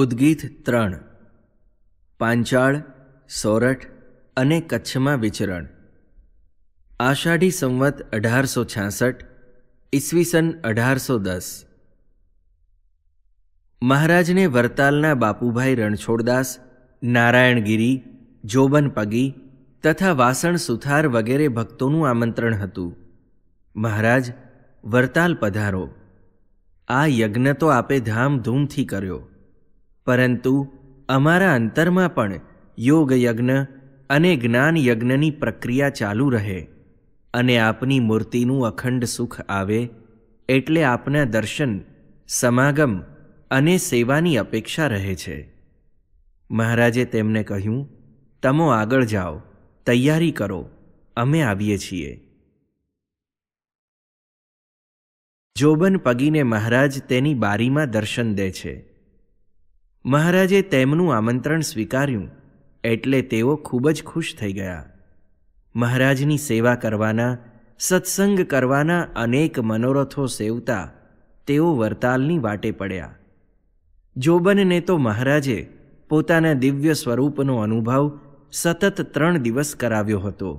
ઉદ્ગીત ત્રણ પાંચાળ સોરઠ અને કચ્છમાં વિચરણ આષાઢી સંવત અઢારસો છાસઠ ઈસવીસન અઢારસો દસ મહારાજને વરતાલના બાપુભાઈ રણછોડદાસ નારાયણગીરી જોબન પગી તથા વાસણ સુથાર વગેરે ભક્તોનું આમંત્રણ હતું મહારાજ વરતાલ પધારો આ યજ્ઞ તો આપે ધામધૂમથી કર્યો પરંતુ અમારા અંતરમાં પણ યોગ યજ્ઞ અને જ્ઞાન યજ્ઞની પ્રક્રિયા ચાલુ રહે અને આપની મૂર્તિનું અખંડ સુખ આવે એટલે આપના દર્શન સમાગમ અને સેવાની અપેક્ષા રહે છે મહારાજે તેમને કહ્યું તમો આગળ જાઓ તૈયારી કરો અમે આવીએ છીએ જોબન પગીને મહારાજ તેની બારીમાં દર્શન દે છે મહારાજે તેમનું આમંત્રણ સ્વીકાર્યું એટલે તેઓ ખૂબ જ ખુશ થઈ ગયા મહારાજની સેવા કરવાના સત્સંગ કરવાના અનેક મનોરથો સેવતા તેઓ વરતાલની વાટે પડ્યા જોબનને તો મહારાજે પોતાના દિવ્ય સ્વરૂપનો અનુભવ સતત ત્રણ દિવસ કરાવ્યો હતો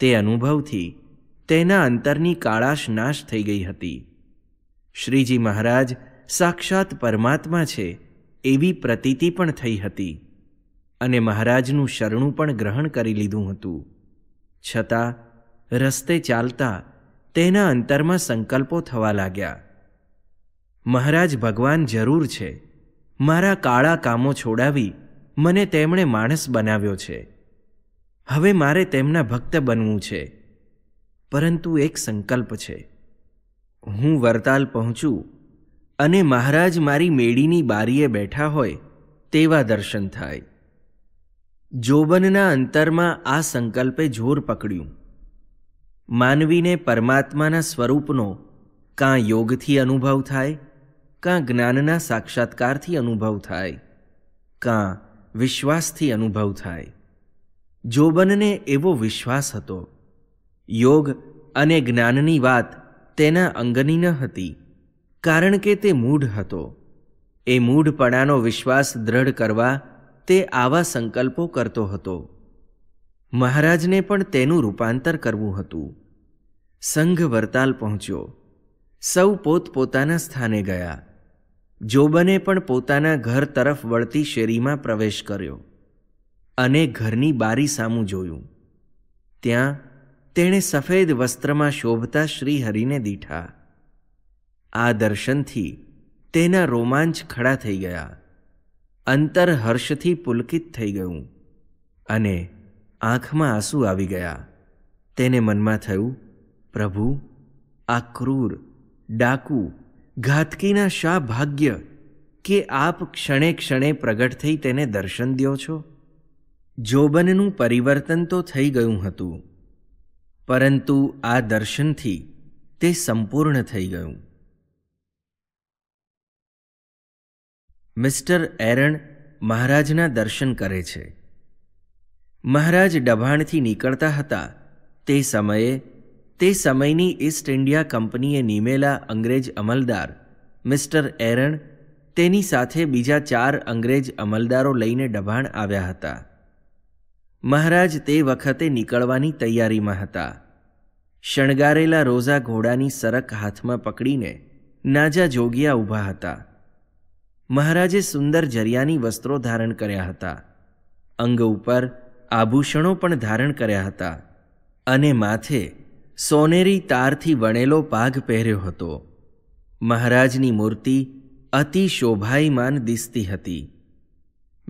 તે અનુભવથી તેના અંતરની કાળાશ નાશ થઈ ગઈ હતી શ્રીજી મહારાજ સાક્ષાત પરમાત્મા છે એવી પ્રતીતિ પણ થઈ હતી અને મહારાજનું શરણું પણ ગ્રહણ કરી લીધું હતું છતાં રસ્તે ચાલતા તેના અંતરમાં સંકલ્પો થવા લાગ્યા મહારાજ ભગવાન જરૂર છે મારા કાળા કામો છોડાવી મને તેમણે માણસ બનાવ્યો છે હવે મારે તેમના ભક્ત બનવું છે પરંતુ એક સંકલ્પ છે હું વરતાલ પહોંચું અને મહારાજ મારી મેડીની બારીએ બેઠા હોય તેવા દર્શન થાય જોબનના અંતરમાં આ સંકલ્પે જોર પકડ્યું માનવીને પરમાત્માના સ્વરૂપનો કાં યોગથી અનુભવ થાય કાં જ્ઞાનના સાક્ષાત્કારથી અનુભવ થાય કાં વિશ્વાસથી અનુભવ થાય જોબનને એવો વિશ્વાસ હતો યોગ અને જ્ઞાનની વાત તેના અંગની ન હતી કારણ કે તે મૂઢ હતો એ મૂઢપણાનો વિશ્વાસ દ્રઢ કરવા તે આવા સંકલ્પો કરતો હતો મહારાજને પણ તેનું રૂપાંતર કરવું હતું સંઘ વરતાલ પહોંચ્યો સૌ પોતપોતાના સ્થાને ગયા જોબને પણ પોતાના ઘર તરફ વળતી શેરીમાં પ્રવેશ કર્યો અને ઘરની બારી સામું જોયું ત્યાં તેણે સફેદ વસ્ત્રમાં શોભતા શ્રીહરિને દીઠા આ દર્શનથી તેના રોમાંચ ખડા થઈ ગયા અંતર હર્ષથી પુલકિત થઈ ગયું અને આંખમાં આંસુ આવી ગયા તેને મનમાં થયું પ્રભુ આ ક્રૂર ડાકુ ઘાતકીના શા ભાગ્ય કે આપ ક્ષણે ક્ષણે પ્રગટ થઈ તેને દર્શન દો છો જોબનનું પરિવર્તન તો થઈ ગયું હતું પરંતુ આ દર્શનથી તે સંપૂર્ણ થઈ ગયું મિસ્ટર એરન મહારાજના દર્શન કરે છે મહારાજ ડભાણથી નીકળતા હતા તે સમયે તે સમયની ઈસ્ટ ઇન્ડિયા કંપનીએ નિમેલા અંગ્રેજ અમલદાર મિસ્ટર એરન તેની સાથે બીજા ચાર અંગ્રેજ અમલદારો લઈને ડભાણ આવ્યા હતા મહારાજ તે વખતે નીકળવાની તૈયારીમાં હતા શણગારેલા રોઝા ઘોડાની સરક હાથમાં પકડીને નાજા જોગિયા ઊભા હતા મહારાજે સુંદર જરિયાની વસ્ત્રો ધારણ કર્યા હતા અંગ ઉપર આભૂષણો પણ ધારણ કર્યા હતા અને માથે સોનેરી તારથી વણેલો પાઘ પહેર્યો હતો મહારાજની મૂર્તિ અતિ શોભાયમાન દિસતી હતી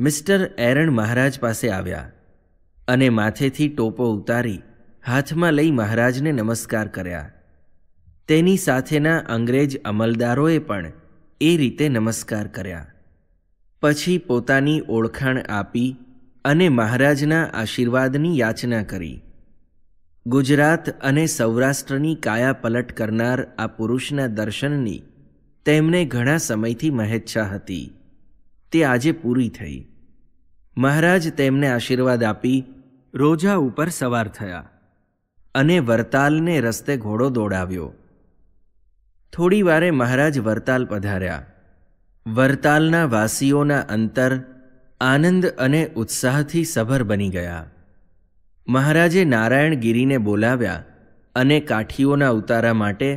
મિસ્ટર એરણ મહારાજ પાસે આવ્યા અને માથેથી ટોપો ઉતારી હાથમાં લઈ મહારાજને નમસ્કાર કર્યા તેની સાથેના અંગ્રેજ અમલદારોએ પણ એ રીતે નમસ્કાર કર્યા પછી પોતાની ઓળખાણ આપી અને મહારાજના આશીર્વાદની યાચના કરી ગુજરાત અને સૌરાષ્ટ્રની કાયા પલટ કરનાર આ પુરુષના દર્શનની તેમને ઘણા સમયથી મહેચ્છા હતી તે આજે પૂરી થઈ મહારાજ તેમને આશીર્વાદ આપી રોજા ઉપર સવાર થયા અને વરતાલને રસ્તે ઘોડો દોડાવ્યો થોડી વારે મહારાજ વરતાલ પધાર્યા વરતાલના વાસીઓના અંતર આનંદ અને ઉત્સાહથી સભર બની ગયા મહારાજે નારાયણગીરીને બોલાવ્યા અને કાઠીઓના ઉતારા માટે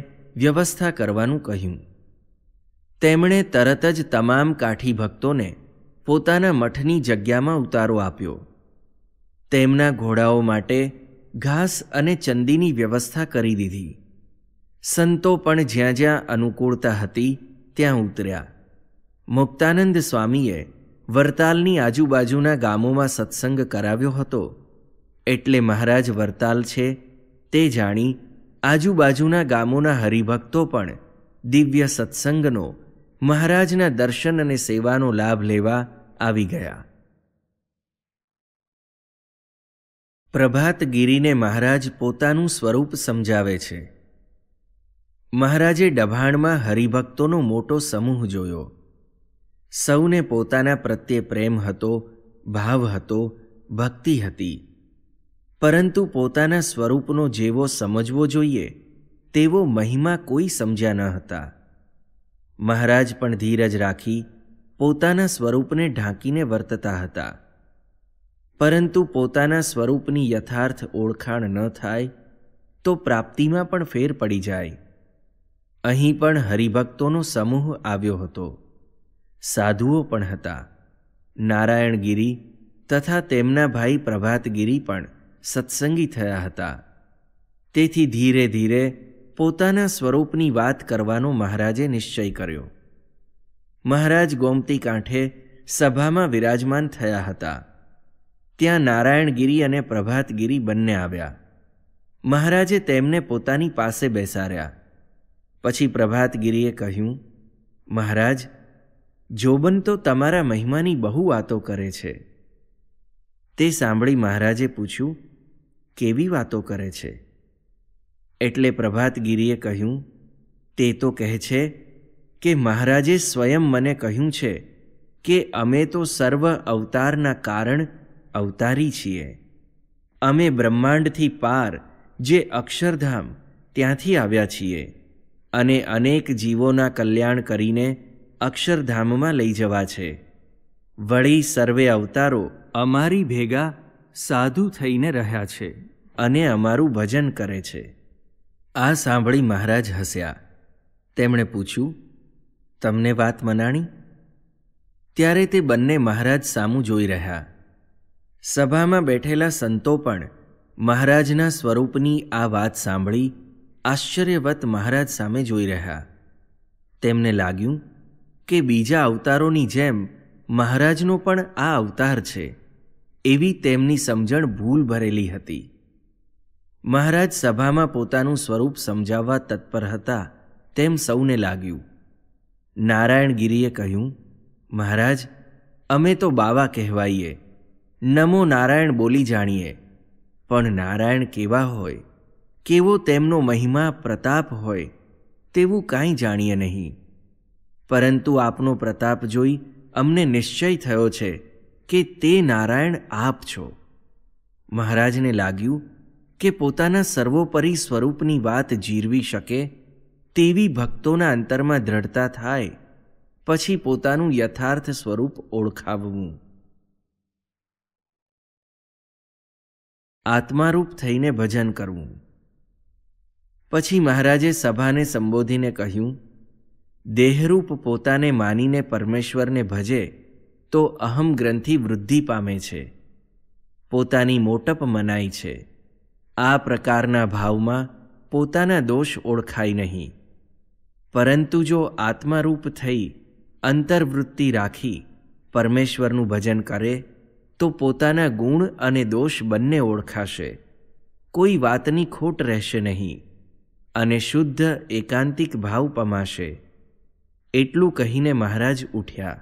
વ્યવસ્થા કરવાનું કહ્યું તેમણે તરત જ તમામ કાઠી ભક્તોને પોતાના મઠની જગ્યામાં ઉતારો આપ્યો તેમના ઘોડાઓ માટે ઘાસ અને ચંદીની વ્યવસ્થા કરી દીધી સંતો પણ જ્યાં જ્યાં અનુકૂળતા હતી ત્યાં ઉતર્યા મુક્તાનંદ સ્વામીએ વરતાલની આજુબાજુના ગામોમાં સત્સંગ કરાવ્યો હતો એટલે મહારાજ વરતાલ છે તે જાણી આજુબાજુના ગામોના હરિભક્તો પણ દિવ્ય સત્સંગનો મહારાજના દર્શન અને સેવાનો લાભ લેવા આવી ગયા પ્રભાતગીરીને મહારાજ પોતાનું સ્વરૂપ સમજાવે છે મહારાજે ડભાણમાં હરિભક્તોનો મોટો સમૂહ જોયો સૌને પોતાના પ્રત્યે પ્રેમ હતો ભાવ હતો ભક્તિ હતી પરંતુ પોતાના સ્વરૂપનો જેવો સમજવો જોઈએ તેવો મહિમા કોઈ સમજ્યા ન હતા મહારાજ પણ ધીરજ રાખી પોતાના સ્વરૂપને ઢાંકીને વર્તતા હતા પરંતુ પોતાના સ્વરૂપની યથાર્થ ઓળખાણ ન થાય તો પ્રાપ્તિમાં પણ ફેર પડી જાય અહીં પણ હરિભક્તોનો સમૂહ આવ્યો હતો સાધુઓ પણ હતા નારાયણગીરી તથા તેમના ભાઈ પ્રભાતગીરી પણ સત્સંગી થયા હતા તેથી ધીરે ધીરે પોતાના સ્વરૂપની વાત કરવાનો મહારાજે નિશ્ચય કર્યો મહારાજ ગોમતી કાંઠે સભામાં વિરાજમાન થયા હતા ત્યાં નારાયણગીરી અને પ્રભાતગીરી બંને આવ્યા મહારાજે તેમને પોતાની પાસે બેસાડ્યા પછી પ્રભાતગીરીએ કહ્યું મહારાજ જોબન તો તમારા મહિમાની બહુ વાતો કરે છે તે સાંભળી મહારાજે પૂછ્યું કેવી વાતો કરે છે એટલે પ્રભાતગીરીએ કહ્યું તે તો કહે છે કે મહારાજે સ્વયં મને કહ્યું છે કે અમે તો સર્વ અવતારના કારણ અવતારી છીએ અમે બ્રહ્માંડથી પાર જે અક્ષરધામ ત્યાંથી આવ્યા છીએ અને અનેક જીવોના કલ્યાણ કરીને અક્ષરધામમાં લઈ જવા છે વળી સર્વે અવતારો અમારી ભેગા સાધુ થઈને રહ્યા છે અને અમારું ભજન કરે છે આ સાંભળી મહારાજ હસ્યા તેમણે પૂછ્યું તમને વાત મનાણી ત્યારે તે બંને મહારાજ સામું જોઈ રહ્યા સભામાં બેઠેલા સંતો પણ મહારાજના સ્વરૂપની આ વાત સાંભળી આશ્ચર્યવત મહારાજ સામે જોઈ રહ્યા તેમને લાગ્યું કે બીજા અવતારોની જેમ મહારાજનો પણ આ અવતાર છે એવી તેમની સમજણ ભૂલ ભરેલી હતી મહારાજ સભામાં પોતાનું સ્વરૂપ સમજાવવા તત્પર હતા તેમ સૌને લાગ્યું નારાયણગીરીએ કહ્યું મહારાજ અમે તો બાવા કહેવાઈએ નમો નારાયણ બોલી જાણીએ પણ નારાયણ કેવા હોય કેવો તેમનો મહિમા પ્રતાપ હોય તેવું કાંઈ જાણીએ નહીં પરંતુ આપનો પ્રતાપ જોઈ અમને નિશ્ચય થયો છે કે તે નારાયણ આપ છો મહારાજને લાગ્યું કે પોતાના સર્વોપરી સ્વરૂપની વાત જીરવી શકે તેવી ભક્તોના અંતરમાં દ્રઢતા થાય પછી પોતાનું યથાર્થ સ્વરૂપ ઓળખાવવું આત્મારૂપ થઈને ભજન કરવું પછી મહારાજે સભાને સંબોધીને કહ્યું દેહરૂપ પોતાને માનીને પરમેશ્વરને ભજે તો અહમ ગ્રંથિ વૃદ્ધિ પામે છે પોતાની મોટપ મનાય છે આ પ્રકારના ભાવમાં પોતાના દોષ ઓળખાય નહીં પરંતુ જો આત્મારૂપ થઈ અંતર્વૃત્તિ રાખી પરમેશ્વરનું ભજન કરે તો પોતાના ગુણ અને દોષ બંને ઓળખાશે કોઈ વાતની ખોટ રહેશે નહીં અને શુદ્ધ એકાંતિક ભાવ પમાશે એટલું કહીને મહારાજ ઉઠ્યા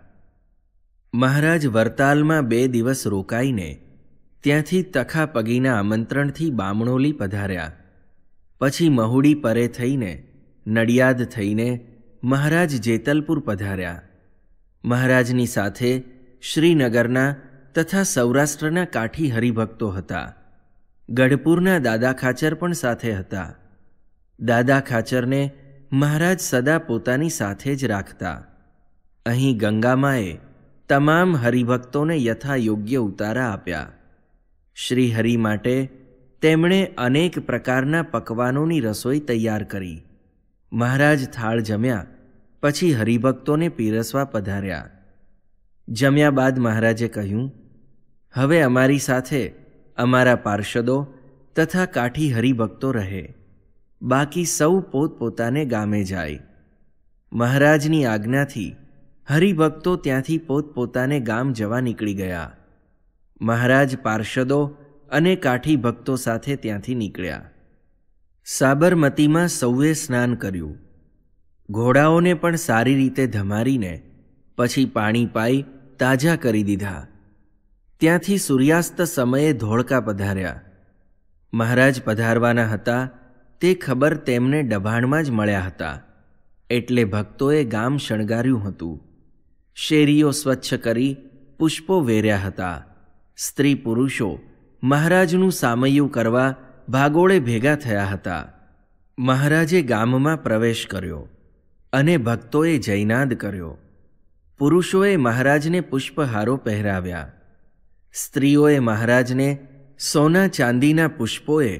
મહારાજ વરતાલમાં બે દિવસ રોકાઈને ત્યાંથી તખા પગીના આમંત્રણથી બામણોલી પધાર્યા પછી મહુડી પરે થઈને નડિયાદ થઈને મહારાજ જેતલપુર પધાર્યા મહારાજની સાથે શ્રીનગરના તથા સૌરાષ્ટ્રના કાઠી હરિભક્તો હતા ગઢપુરના દાદા ખાચર પણ સાથે હતા દાદા ખાચરને મહારાજ સદા પોતાની સાથે જ રાખતા અહીં ગંગામાએ તમામ હરિભક્તોને યથાયોગ્ય ઉતારા આપ્યા શ્રી હરિ માટે તેમણે અનેક પ્રકારના પકવાનોની રસોઈ તૈયાર કરી મહારાજ થાળ જમ્યા પછી હરિભક્તોને પીરસવા પધાર્યા જમ્યા બાદ મહારાજે કહ્યું હવે અમારી સાથે અમારા પાર્ષદો તથા કાઠી હરિભક્તો રહે બાકી સૌ પોતપોતાને ગામે જાય મહારાજની આજ્ઞાથી હરિભક્તો ત્યાંથી પોતપોતાને ગામ જવા નીકળી ગયા મહારાજ પાર્ષદો અને કાઠી ભક્તો સાથે ત્યાંથી નીકળ્યા સાબરમતીમાં સૌએ સ્નાન કર્યું ઘોડાઓને પણ સારી રીતે ધમારીને પછી પાણી પાઈ તાજા કરી દીધા ત્યાંથી સૂર્યાસ્ત સમયે ધોળકા પધાર્યા મહારાજ પધારવાના હતા તે ખબર તેમને ડભાણમાં જ મળ્યા હતા એટલે ભક્તોએ ગામ શણગાર્યું હતું શેરીઓ સ્વચ્છ કરી પુષ્પો વેર્યા હતા સ્ત્રી પુરુષો મહારાજનું સામયું કરવા ભાગોળે ભેગા થયા હતા મહારાજે ગામમાં પ્રવેશ કર્યો અને ભક્તોએ જૈનાદ કર્યો પુરુષોએ મહારાજને પુષ્પહારો પહેરાવ્યા સ્ત્રીઓએ મહારાજને સોના ચાંદીના પુષ્પોએ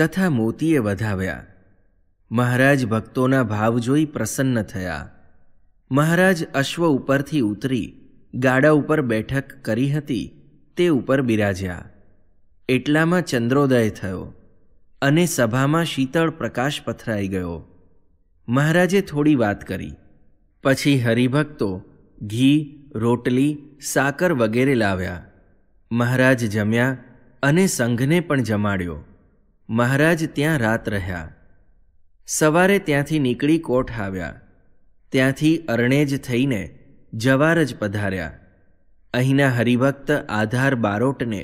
તથા મોતીએ વધાવ્યા મહારાજ ભક્તોના ભાવ જોઈ પ્રસન્ન થયા મહારાજ અશ્વ ઉપરથી ઉતરી ગાડા ઉપર બેઠક કરી હતી તે ઉપર બિરાજ્યા એટલામાં ચંદ્રોદય થયો અને સભામાં શીતળ પ્રકાશ પથરાઈ ગયો મહારાજે થોડી વાત કરી પછી હરિભક્તો ઘી રોટલી સાકર વગેરે લાવ્યા મહારાજ જમ્યા અને સંઘને પણ જમાડ્યો મહારાજ ત્યાં રાત રહ્યા સવારે ત્યાંથી નીકળી કોટ આવ્યા ત્યાંથી અરણેજ થઈને જવાર જ પધાર્યા અહીંના હરિભક્ત આધાર બારોટને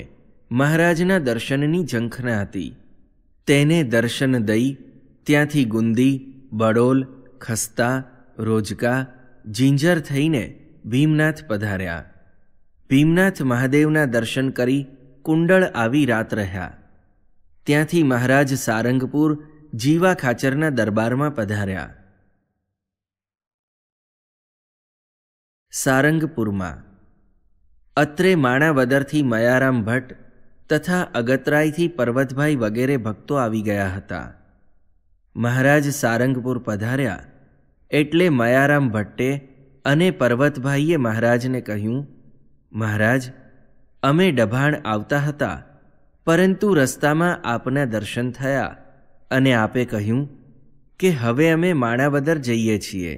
મહારાજના દર્શનની ઝંખના હતી તેને દર્શન દઈ ત્યાંથી ગુંદી બડોલ ખસ્તા રોજકા જિંજર થઈને ભીમનાથ પધાર્યા ભીમનાથ મહાદેવના દર્શન કરી કુંડળ આવી રાત રહ્યા ત્યાંથી મહારાજ સારંગપુર જીવા ખાચરના દરબારમાં પધાર્યા સારંગપુરમાં અત્રે માણાવદરથી મયારામ ભટ્ટ તથા અગતરાયથી પર્વતભાઈ વગેરે ભક્તો આવી ગયા હતા મહારાજ સારંગપુર પધાર્યા એટલે મયારામ ભટ્ટે અને પર્વતભાઈએ મહારાજને કહ્યું મહારાજ અમે ડભાણ આવતા હતા પરંતુ રસ્તામાં આપના દર્શન થયા અને આપે કહ્યું કે હવે અમે માણાવદર જઈએ છીએ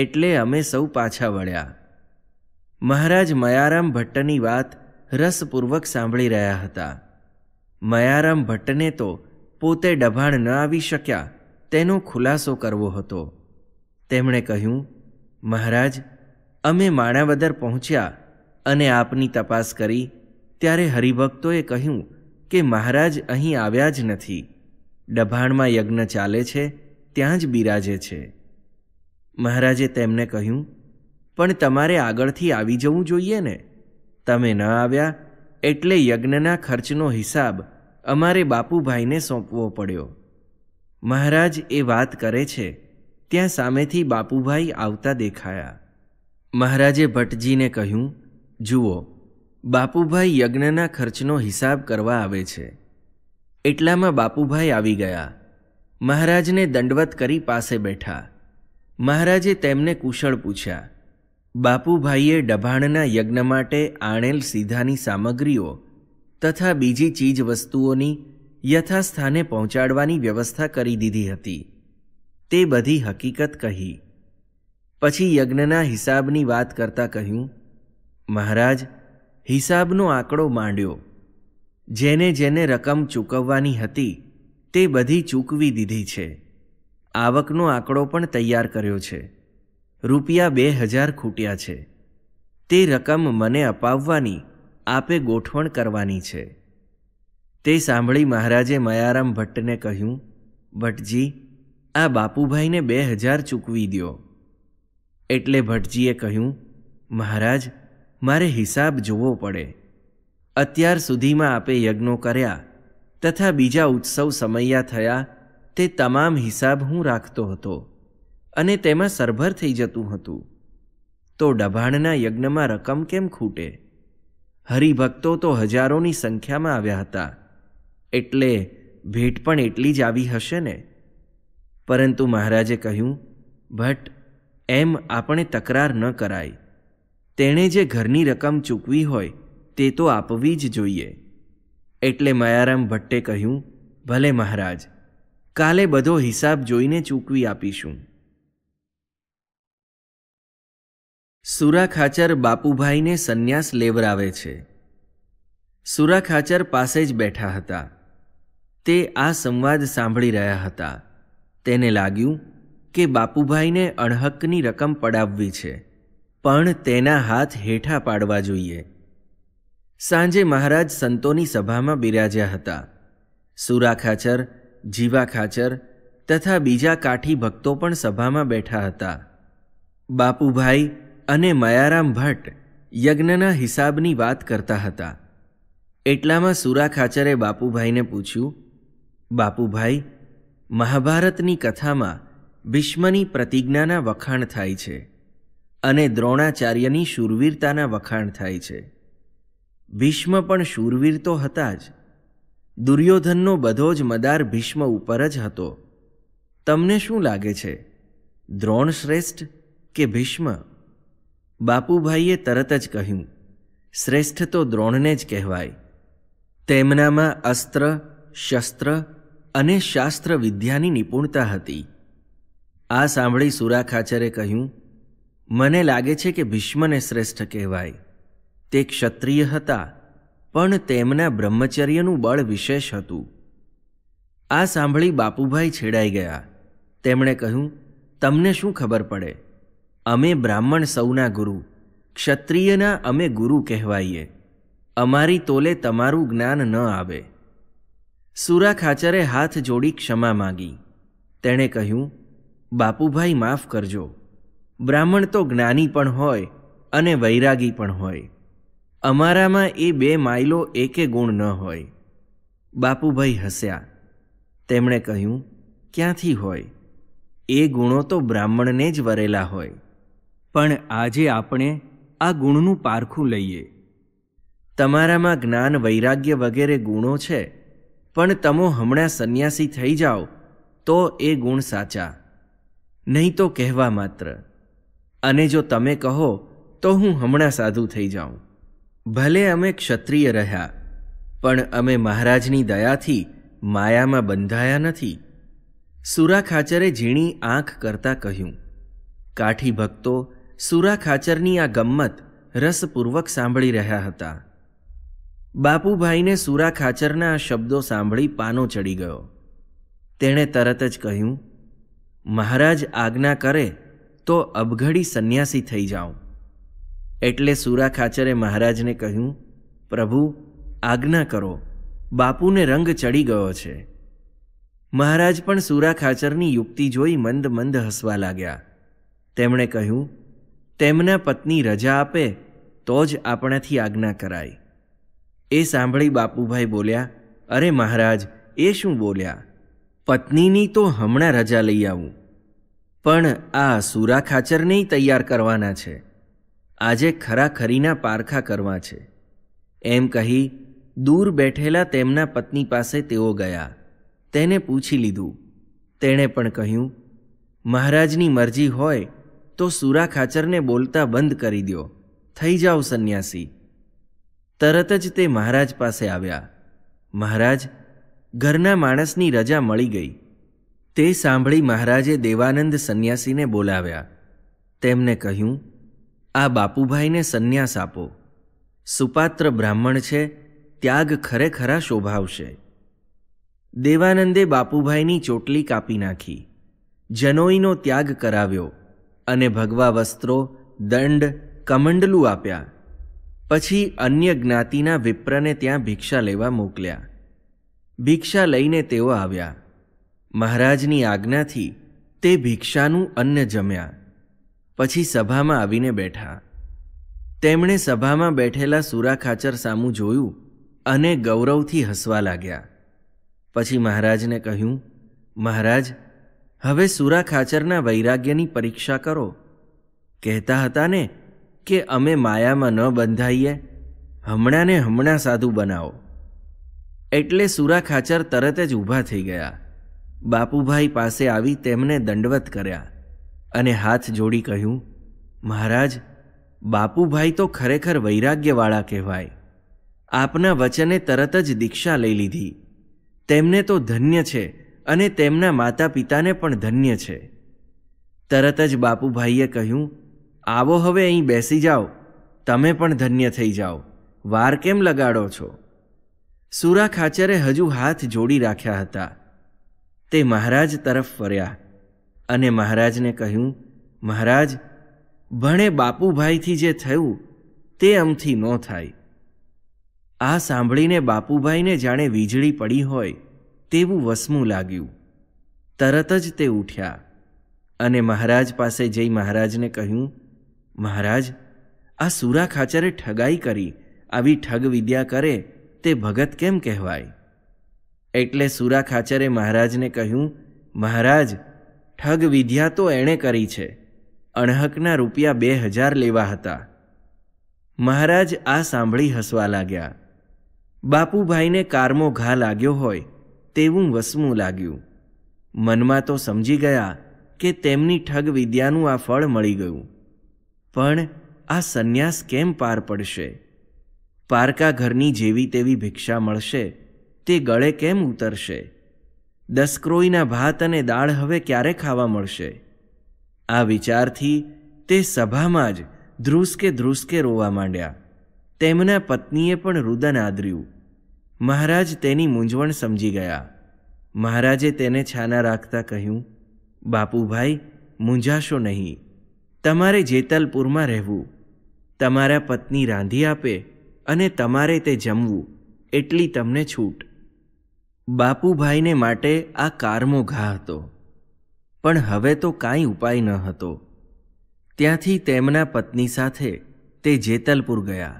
એટલે અમે સૌ પાછા વળ્યા મહારાજ મયારામ ભટ્ટની વાત રસપૂર્વક સાંભળી રહ્યા હતા મયારામ ભટ્ટને તો પોતે ડભાણ ન આવી શક્યા તેનો ખુલાસો કરવો હતો તેમણે કહ્યું મહારાજ અમે માણાવદર પહોંચ્યા અને આપની તપાસ કરી ત્યારે હરિભક્તોએ કહ્યું કે મહારાજ અહીં આવ્યા જ નથી ડભાણમાં યજ્ઞ ચાલે છે ત્યાં જ બિરાજે છે મહારાજે તેમને કહ્યું પણ તમારે આગળથી આવી જવું જોઈએ ને તમે ન આવ્યા એટલે યજ્ઞના ખર્ચનો હિસાબ અમારે બાપુભાઈને સોંપવો પડ્યો મહારાજ એ વાત કરે છે ત્યાં સામેથી બાપુભાઈ આવતા દેખાયા મહારાજે ભટ્ટજીને કહ્યું જુઓ બાપુભાઈ યજ્ઞના ખર્ચનો હિસાબ કરવા આવે છે એટલામાં બાપુભાઈ આવી ગયા મહારાજને દંડવત કરી પાસે બેઠા મહારાજે તેમને કુશળ પૂછ્યા બાપુભાઈએ ડભાણના યજ્ઞ માટે આણેલ સીધાની સામગ્રીઓ તથા બીજી ચીજ વસ્તુઓની યથાસ્થાને પહોંચાડવાની વ્યવસ્થા કરી દીધી હતી તે બધી હકીકત કહી પછી યજ્ઞના હિસાબની વાત કરતાં કહ્યું મહારાજ હિસાબનો આંકડો માંડ્યો જેને જેને રકમ ચૂકવવાની હતી તે બધી ચૂકવી દીધી છે આવકનો આંકડો પણ તૈયાર કર્યો છે રૂપિયા બે હજાર ખૂટ્યા છે તે રકમ મને અપાવવાની આપે ગોઠવણ કરવાની છે તે સાંભળી મહારાજે મયારામ ભટ્ટને કહ્યું ભટ્ટજી આ બાપુભાઈને બે હજાર ચૂકવી દો એટલે ભટ્ટજીએ કહ્યું મહારાજ મારે હિસાબ જોવો પડે અત્યાર સુધીમાં આપે યજ્ઞો કર્યા તથા બીજા ઉત્સવ સમૈયા થયા તે તમામ હિસાબ હું રાખતો હતો અને તેમાં સરભર થઈ જતું હતું તો ડભાણના યજ્ઞમાં રકમ કેમ ખૂટે હરિભક્તો તો હજારોની સંખ્યામાં આવ્યા હતા એટલે ભેટ પણ એટલી જ આવી હશે ને પરંતુ મહારાજે કહ્યું ભટ્ટ એમ આપણે તકરાર ન કરાય તેણે જે ઘરની રકમ ચૂકવી હોય તે તો આપવી જ જોઈએ એટલે મયારામ ભટ્ટે કહ્યું ભલે મહારાજ કાલે બધો હિસાબ જોઈને ચૂકવી આપીશું સુરા ખાચર બાપુભાઈને સંન્યાસ લેવરાવે છે સુરા ખાચર પાસે જ બેઠા હતા તે આ સંવાદ સાંભળી રહ્યા હતા તેને લાગ્યું કે બાપુભાઈને અણહકની રકમ પડાવવી છે પણ તેના હાથ હેઠા પાડવા જોઈએ સાંજે મહારાજ સંતોની સભામાં બિરાજ્યા હતા સુરા ખાચર જીવા ખાચર તથા બીજા કાઠી ભક્તો પણ સભામાં બેઠા હતા બાપુભાઈ અને મયારામ ભટ્ટ યજ્ઞના હિસાબની વાત કરતા હતા એટલામાં સુરા ખાચરે બાપુભાઈને પૂછ્યું બાપુભાઈ મહાભારતની કથામાં ભીષ્મની પ્રતિજ્ઞાના વખાણ થાય છે અને દ્રોણાચાર્યની શૂરવીરતાના વખાણ થાય છે ભીષ્મ પણ શૂરવીર તો હતા જ દુર્યોધનનો બધો જ મદાર ભીષ્મ ઉપર જ હતો તમને શું લાગે છે દ્રોણ શ્રેષ્ઠ કે ભીષ્મ બાપુભાઈએ તરત જ કહ્યું શ્રેષ્ઠ તો દ્રોણને જ કહેવાય તેમનામાં અસ્ત્ર શસ્ત્ર અને શાસ્ત્ર વિદ્યાની નિપુણતા હતી આ સાંભળી સુરાખાચરે કહ્યું મને લાગે છે કે ભીષ્મને શ્રેષ્ઠ કહેવાય તે ક્ષત્રિય હતા પણ તેમના બ્રહ્મચર્યનું બળ વિશેષ હતું આ સાંભળી બાપુભાઈ છેડાઈ ગયા તેમણે કહ્યું તમને શું ખબર પડે અમે બ્રાહ્મણ સૌના ગુરુ ક્ષત્રિયના અમે ગુરુ કહેવાઈએ અમારી તોલે તમારું જ્ઞાન ન આવે સુરા ખાચરે હાથ જોડી ક્ષમા માગી તેણે કહ્યું બાપુભાઈ માફ કરજો બ્રાહ્મણ તો જ્ઞાની પણ હોય અને વૈરાગી પણ હોય અમારામાં એ બે માઇલો એકે ગુણ ન હોય બાપુભાઈ હસ્યા તેમણે કહ્યું ક્યાંથી હોય એ ગુણો તો બ્રાહ્મણને જ વરેલા હોય પણ આજે આપણે આ ગુણનું પારખું લઈએ તમારામાં જ્ઞાન વૈરાગ્ય વગેરે ગુણો છે પણ તમો હમણાં સંન્યાસી થઈ જાઓ તો એ ગુણ સાચા નહીં તો કહેવા માત્ર અને જો તમે કહો તો હું હમણાં સાધુ થઈ જાઉં ભલે અમે ક્ષત્રિય રહ્યા પણ અમે મહારાજની દયાથી માયામાં બંધાયા નથી સુરા ખાચરે ઝીણી આંખ કરતાં કહ્યું કાઠી ભક્તો સુરા ખાચરની આ ગમ્મત રસપૂર્વક સાંભળી રહ્યા હતા બાપુભાઈને સુરા ખાચરના આ શબ્દો સાંભળી પાનો ચડી ગયો તેણે તરત જ કહ્યું મહારાજ આજ્ઞા કરે તો અબઘડી સંન્યાસી થઈ જાઉં એટલે સુરા ખાચરે મહારાજને કહ્યું પ્રભુ આજ્ઞા કરો બાપુને રંગ ચડી ગયો છે મહારાજ પણ સુરા ખાચરની યુક્તિ જોઈ મંદ મંદ હસવા લાગ્યા તેમણે કહ્યું તેમના પત્ની રજા આપે તો જ આપણાથી આજ્ઞા કરાય એ સાંભળી બાપુભાઈ બોલ્યા અરે મહારાજ એ શું બોલ્યા પત્નીની તો હમણાં રજા લઈ આવું પણ આ સુરા ખાચરનેય તૈયાર કરવાના છે આજે ખરાખરીના પારખા કરવા છે એમ કહી દૂર બેઠેલા તેમના પત્ની પાસે તેઓ ગયા તેને પૂછી લીધું તેણે પણ કહ્યું મહારાજની મરજી હોય તો સુરા ખાચરને બોલતા બંધ કરી દો થઈ જાઓ સંન્યાસી તરત જ તે મહારાજ પાસે આવ્યા મહારાજ ઘરના માણસની રજા મળી ગઈ તે સાંભળી મહારાજે દેવાનંદ સંન્યાસીને બોલાવ્યા તેમને કહ્યું આ બાપુભાઈને સંન્યાસ આપો સુપાત્ર બ્રાહ્મણ છે ત્યાગ ખરેખરા શોભાવશે દેવાનંદે બાપુભાઈની ચોટલી કાપી નાખી જનોઈનો ત્યાગ કરાવ્યો અને ભગવા વસ્ત્રો દંડ કમંડલું આપ્યા પછી અન્ય જ્ઞાતિના વિપ્રને ત્યાં ભિક્ષા લેવા મોકલ્યા ભિક્ષા લઈને તેઓ આવ્યા મહારાજની આજ્ઞાથી તે ભિક્ષાનું અન્ન જમ્યા પછી સભામાં આવીને બેઠા તેમણે સભામાં બેઠેલા સુરાખાચર સામું જોયું અને ગૌરવથી હસવા લાગ્યા પછી મહારાજને કહ્યું મહારાજ હવે સુરાખાચરના વૈરાગ્યની પરીક્ષા કરો કહેતા હતા ને કે અમે માયામાં ન બંધાઈએ હમણાં ને હમણાં સાધુ બનાવો એટલે સુરાખાચર તરત જ ઊભા થઈ ગયા બાપુભાઈ પાસે આવી તેમને દંડવત કર્યા અને હાથ જોડી કહ્યું મહારાજ બાપુભાઈ તો ખરેખર વૈરાગ્યવાળા કહેવાય આપના વચને તરત જ દીક્ષા લઈ લીધી તેમને તો ધન્ય છે અને તેમના માતા પિતાને પણ ધન્ય છે તરત જ બાપુભાઈએ કહ્યું આવો હવે અહીં બેસી જાઓ તમે પણ ધન્ય થઈ જાઓ વાર કેમ લગાડો છો સુરા ખાચરે હજુ હાથ જોડી રાખ્યા હતા તે મહારાજ તરફ ફર્યા અને મહારાજને કહ્યું મહારાજ ભણે બાપુભાઈથી જે થયું તે અમથી ન થાય આ સાંભળીને બાપુભાઈને જાણે વીજળી પડી હોય તેવું વસમું લાગ્યું તરત જ તે ઉઠ્યા અને મહારાજ પાસે જઈ મહારાજને કહ્યું મહારાજ આ સુરા ખાચરે ઠગાઈ કરી આવી ઠગ વિદ્યા કરે તે ભગત કેમ કહેવાય એટલે સુરા ખાચરે મહારાજને કહ્યું મહારાજ ઠગ વિદ્યા તો એણે કરી છે અણહકના રૂપિયા બે હજાર લેવા હતા મહારાજ આ સાંભળી હસવા લાગ્યા બાપુભાઈને કારમો ઘા લાગ્યો હોય તેવું વસવું લાગ્યું મનમાં તો સમજી ગયા કે તેમની ઠગ વિદ્યાનું આ ફળ મળી ગયું પણ આ સંન્યાસ કેમ પાર પડશે પારકા ઘરની જેવી તેવી ભિક્ષા મળશે તે ગળે કેમ ઉતરશે દસક્રોઈના ભાત અને દાળ હવે ક્યારે ખાવા મળશે આ વિચારથી તે સભામાં જ ધ્રુસકે ધ્રુસકે રોવા માંડ્યા તેમના પત્નીએ પણ રુદન આદર્યું મહારાજ તેની મૂંઝવણ સમજી ગયા મહારાજે તેને છાના રાખતા કહ્યું બાપુભાઈ મૂંઝાશો નહીં તમારે જેતલપુરમાં રહેવું તમારા પત્ની રાંધી આપે અને તમારે તે જમવું એટલી તમને છૂટ બાપુભાઈને માટે આ કારમો ઘા હતો પણ હવે તો કાંઈ ઉપાય ન હતો ત્યાંથી તેમના પત્ની સાથે તે જેતલપુર ગયા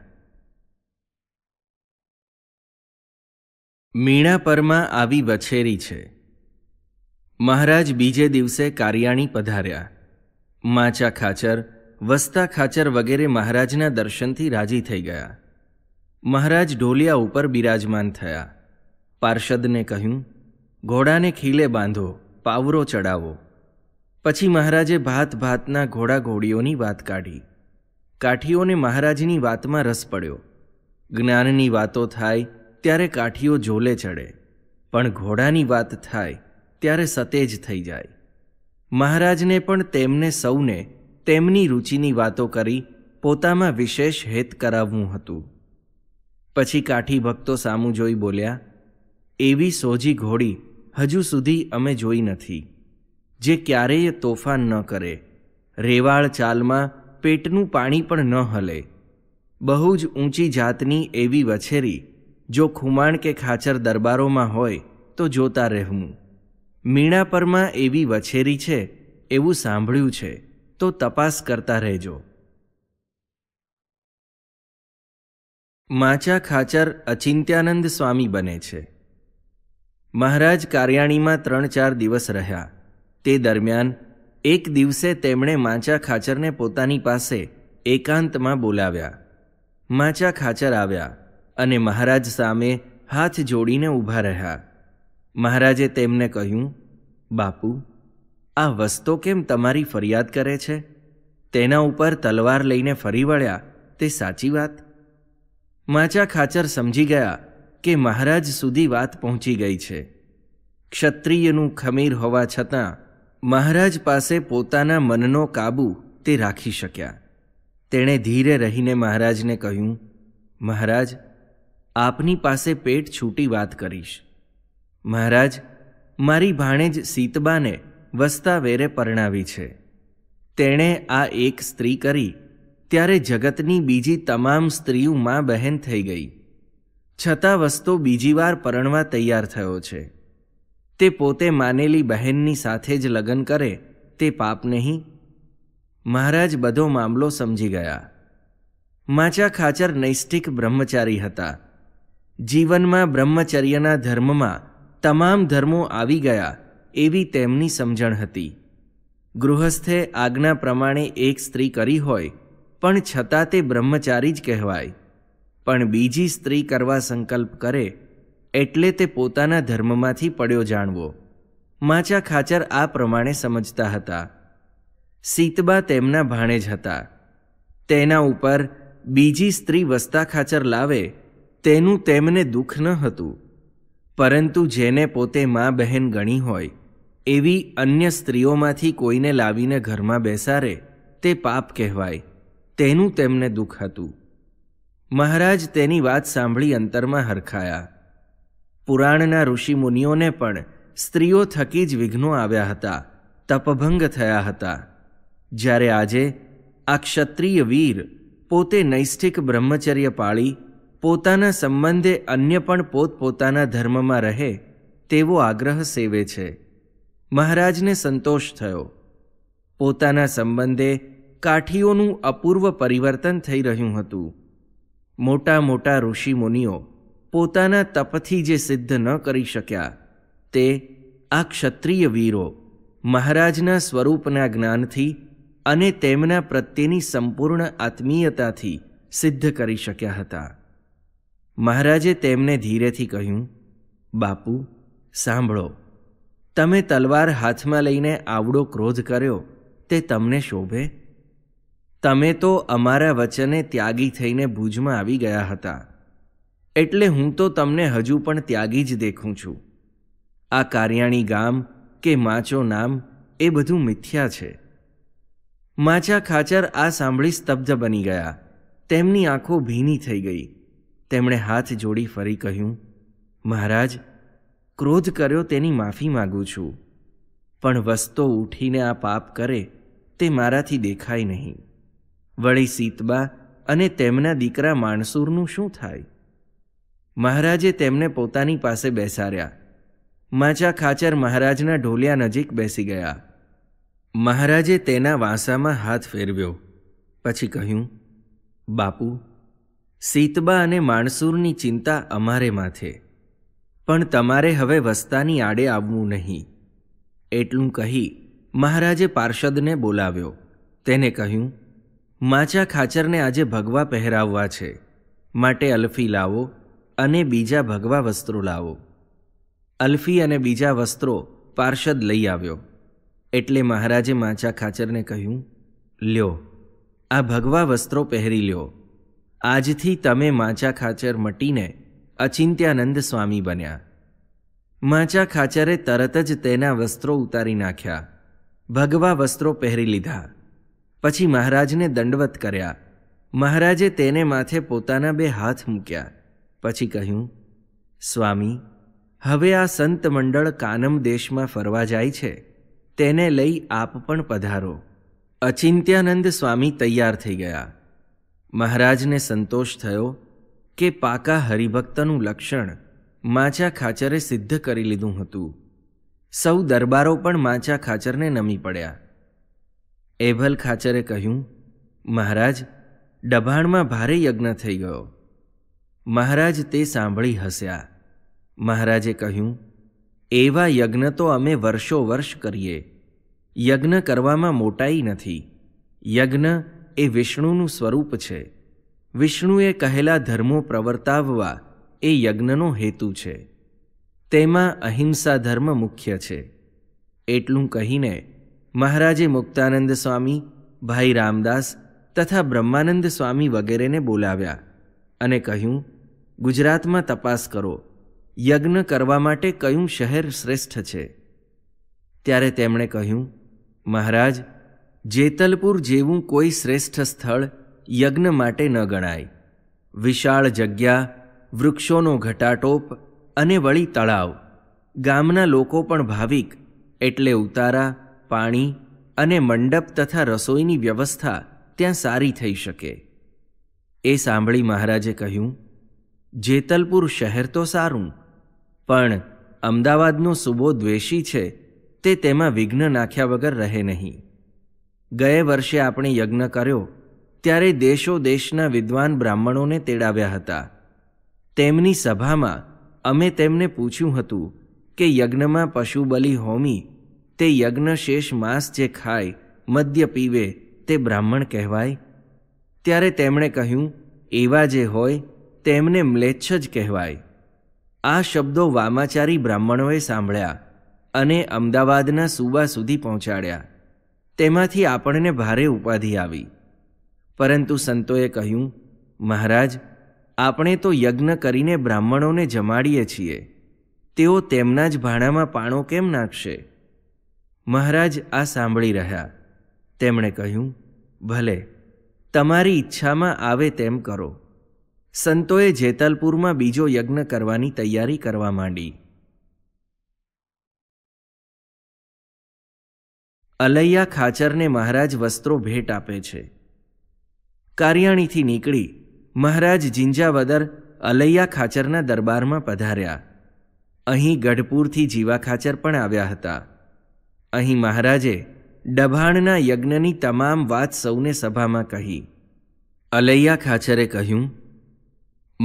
મીણાપરમાં આવી વછેરી છે મહારાજ બીજે દિવસે કારિયાણી પધાર્યા માચા ખાચર વસ્તા ખાચર વગેરે મહારાજના દર્શનથી રાજી થઈ ગયા મહારાજ ઢોલિયા ઉપર બિરાજમાન થયા પાર્ષદને કહ્યું ઘોડાને ખીલે બાંધો પાવરો ચડાવો પછી મહારાજે ભાત ભાતના ઘોડા ઘોડીઓની વાત કાઢી કાઠીઓને મહારાજની વાતમાં રસ પડ્યો જ્ઞાનની વાતો થાય ત્યારે કાઠીઓ જોલે ચડે પણ ઘોડાની વાત થાય ત્યારે સતેજ થઈ જાય મહારાજને પણ તેમને સૌને તેમની રુચિની વાતો કરી પોતામાં વિશેષ હેત કરાવવું હતું પછી કાઠી ભક્તો સામું જોઈ બોલ્યા એવી સોજી ઘોડી હજુ સુધી અમે જોઈ નથી જે ક્યારેય તોફાન ન કરે રેવાળ ચાલમાં પેટનું પાણી પણ ન હલે બહુ જ ઊંચી જાતની એવી વછેરી જો ખુમાણ કે ખાચર દરબારોમાં હોય તો જોતા રહેવું મીણાપરમાં એવી વછેરી છે એવું સાંભળ્યું છે તો તપાસ કરતા રહેજો માચા ખાચર અચિંત્યાનંદ સ્વામી બને છે મહારાજ કાર્યાણીમાં ત્રણ ચાર દિવસ રહ્યા તે દરમિયાન એક દિવસે તેમણે માચા ખાચરને પોતાની પાસે એકાંતમાં બોલાવ્યા માચા ખાચર આવ્યા અને મહારાજ સામે હાથ જોડીને ઊભા રહ્યા મહારાજે તેમને કહ્યું બાપુ આ વસ્તો કેમ તમારી ફરિયાદ કરે છે તેના ઉપર તલવાર લઈને ફરી વળ્યા તે સાચી વાત માચા ખાચર સમજી ગયા કે મહારાજ સુધી વાત પહોંચી ગઈ છે ક્ષત્રિયનું ખમીર હોવા છતાં મહારાજ પાસે પોતાના મનનો કાબુ તે રાખી શક્યા તેણે ધીરે રહીને મહારાજને કહ્યું મહારાજ આપની પાસે પેટ છૂટી વાત કરીશ મહારાજ મારી ભાણેજ સીતબાને વસતા વેરે પરણાવી છે તેણે આ એક સ્ત્રી કરી ત્યારે જગતની બીજી તમામ સ્ત્રીઓ મા બહેન થઈ ગઈ છતાં વસ્તો બીજી વાર પરણવા તૈયાર થયો છે તે પોતે માનેલી બહેનની સાથે જ લગ્ન કરે તે પાપ નહીં મહારાજ બધો મામલો સમજી ગયા માચા ખાચર નૈષ્ઠિક બ્રહ્મચારી હતા જીવનમાં બ્રહ્મચર્યના ધર્મમાં તમામ ધર્મો આવી ગયા એવી તેમની સમજણ હતી ગૃહસ્થે આજ્ઞા પ્રમાણે એક સ્ત્રી કરી હોય પણ છતાં તે બ્રહ્મચારી જ કહેવાય પણ બીજી સ્ત્રી કરવા સંકલ્પ કરે એટલે તે પોતાના ધર્મમાંથી પડ્યો જાણવો માચા ખાચર આ પ્રમાણે સમજતા હતા સીતબા તેમના ભાણેજ હતા તેના ઉપર બીજી સ્ત્રી વસ્તા ખાચર લાવે તેનું તેમને દુઃખ ન હતું પરંતુ જેને પોતે મા બહેન ગણી હોય એવી અન્ય સ્ત્રીઓમાંથી કોઈને લાવીને ઘરમાં બેસારે તે પાપ કહેવાય તેનું તેમને દુઃખ હતું મહારાજ તેની વાત સાંભળી અંતરમાં હરખાયા પુરાણના ઋષિમુનિઓને પણ સ્ત્રીઓ થકી જ વિઘ્નો આવ્યા હતા તપભંગ થયા હતા જ્યારે આજે આ ક્ષત્રિય વીર પોતે નૈષ્ઠિક બ્રહ્મચર્ય પાળી પોતાના સંબંધે અન્ય પણ પોતપોતાના ધર્મમાં રહે તેવો આગ્રહ સેવે છે મહારાજને સંતોષ થયો પોતાના સંબંધે કાઠીઓનું અપૂર્વ પરિવર્તન થઈ રહ્યું હતું મોટા મોટા ઋષિમુનિઓ પોતાના તપથી જે સિદ્ધ ન કરી શક્યા તે આ ક્ષત્રિય વીરો મહારાજના સ્વરૂપના જ્ઞાનથી અને તેમના પ્રત્યેની સંપૂર્ણ આત્મીયતાથી સિદ્ધ કરી શક્યા હતા મહારાજે તેમને ધીરેથી કહ્યું બાપુ સાંભળો તમે તલવાર હાથમાં લઈને આવડો ક્રોધ કર્યો તે તમને શોભે તમે તો અમારા વચને ત્યાગી થઈને ભુજમાં આવી ગયા હતા એટલે હું તો તમને હજુ પણ ત્યાગી જ દેખું છું આ કારિયાણી ગામ કે માચો નામ એ બધું મિથ્યા છે માચા ખાચર આ સાંભળી સ્તબ્ધ બની ગયા તેમની આંખો ભીની થઈ ગઈ તેમણે હાથ જોડી ફરી કહ્યું મહારાજ ક્રોધ કર્યો તેની માફી માગું છું પણ વસ્તો ઉઠીને આ પાપ કરે તે મારાથી દેખાય નહીં વળી સીતબા અને તેમના દીકરા માણસુરનું શું થાય મહારાજે તેમને પોતાની પાસે બેસાડ્યા માચા ખાચર મહારાજના ઢોલિયા નજીક બેસી ગયા મહારાજે તેના વાંસામાં હાથ ફેરવ્યો પછી કહ્યું બાપુ સીતબા અને માણસુરની ચિંતા અમારે માથે પણ તમારે હવે વસ્તાની આડે આવવું નહીં એટલું કહી મહારાજે પાર્ષદને બોલાવ્યો તેને કહ્યું માચા ખાચરને આજે ભગવા પહેરાવવા છે માટે અલ્ફી લાવો અને બીજા ભગવા વસ્ત્રો લાવો અલ્ફી અને બીજા વસ્ત્રો પાર્ષદ લઈ આવ્યો એટલે મહારાજે માચા ખાચરને કહ્યું લ્યો આ ભગવા વસ્ત્રો પહેરી લ્યો આજથી તમે માચા ખાચર મટીને અચિંત્યાનંદ સ્વામી બન્યા માચા ખાચરે તરત જ તેના વસ્ત્રો ઉતારી નાખ્યા ભગવા વસ્ત્રો પહેરી લીધા પછી મહારાજને દંડવત કર્યા મહારાજે તેને માથે પોતાના બે હાથ મૂક્યા પછી કહ્યું સ્વામી હવે આ સંત મંડળ કાનમ દેશમાં ફરવા જાય છે તેને લઈ આપ પણ પધારો અચિંત્યાનંદ સ્વામી તૈયાર થઈ ગયા મહારાજને સંતોષ થયો કે પાકા હરિભક્તનું લક્ષણ માચા ખાચરે સિદ્ધ કરી લીધું હતું સૌ દરબારો પણ માચા ખાચરને નમી પડ્યા એભલ ખાચરે કહ્યું મહારાજ ડભાણમાં ભારે યજ્ઞ થઈ ગયો મહારાજ તે સાંભળી હસ્યા મહારાજે કહ્યું એવા યજ્ઞ તો અમે વર્ષો વર્ષ કરીએ યજ્ઞ કરવામાં મોટાઈ નથી યજ્ઞ એ વિષ્ણુનું સ્વરૂપ છે વિષ્ણુએ કહેલા ધર્મો પ્રવર્તાવવા એ યજ્ઞનો હેતુ છે તેમાં અહિંસા ધર્મ મુખ્ય છે એટલું કહીને મહારાજે મુક્તાનંદ સ્વામી ભાઈ રામદાસ તથા બ્રહ્માનંદ સ્વામી વગેરેને બોલાવ્યા અને કહ્યું ગુજરાતમાં તપાસ કરો યજ્ઞ કરવા માટે કયું શહેર શ્રેષ્ઠ છે ત્યારે તેમણે કહ્યું મહારાજ જેતલપુર જેવું કોઈ શ્રેષ્ઠ સ્થળ યજ્ઞ માટે ન ગણાય વિશાળ જગ્યા વૃક્ષોનો ઘટાટોપ અને વળી તળાવ ગામના લોકો પણ ભાવિક એટલે ઉતારા પાણી અને મંડપ તથા રસોઈની વ્યવસ્થા ત્યાં સારી થઈ શકે એ સાંભળી મહારાજે કહ્યું જેતલપુર શહેર તો સારું પણ અમદાવાદનો સુબો દ્વેષી છે તે તેમાં વિઘ્ન નાખ્યા વગર રહે નહીં ગયે વર્ષે આપણે યજ્ઞ કર્યો ત્યારે દેશો દેશના વિદ્વાન બ્રાહ્મણોને તેડાવ્યા હતા તેમની સભામાં અમે તેમને પૂછ્યું હતું કે યજ્ઞમાં પશુ બલિ હોમી તે યજ્ઞશેષ માંસ જે ખાય મદ્ય પીવે તે બ્રાહ્મણ કહેવાય ત્યારે તેમણે કહ્યું એવા જે હોય તેમને મ્લેચ્છ જ કહેવાય આ શબ્દો વામાચારી બ્રાહ્મણોએ સાંભળ્યા અને અમદાવાદના સુબા સુધી પહોંચાડ્યા તેમાંથી આપણને ભારે ઉપાધિ આવી પરંતુ સંતોએ કહ્યું મહારાજ આપણે તો યજ્ઞ કરીને બ્રાહ્મણોને જમાડીએ છીએ તેઓ તેમના જ ભાણામાં પાણો કેમ નાખશે મહારાજ આ સાંભળી રહ્યા તેમણે કહ્યું ભલે તમારી ઈચ્છામાં આવે તેમ કરો સંતોએ જેતલપુરમાં બીજો યજ્ઞ કરવાની તૈયારી કરવા માંડી અલૈયા ખાચરને મહારાજ વસ્ત્રો ભેટ આપે છે કાર્યાણીથી નીકળી મહારાજ જિંજાવદર અલૈયા ખાચરના દરબારમાં પધાર્યા અહીં ગઢપુરથી જીવા ખાચર પણ આવ્યા હતા અહીં મહારાજે ડભાણના યજ્ઞની તમામ વાત સૌને સભામાં કહી અલૈયા ખાચરે કહ્યું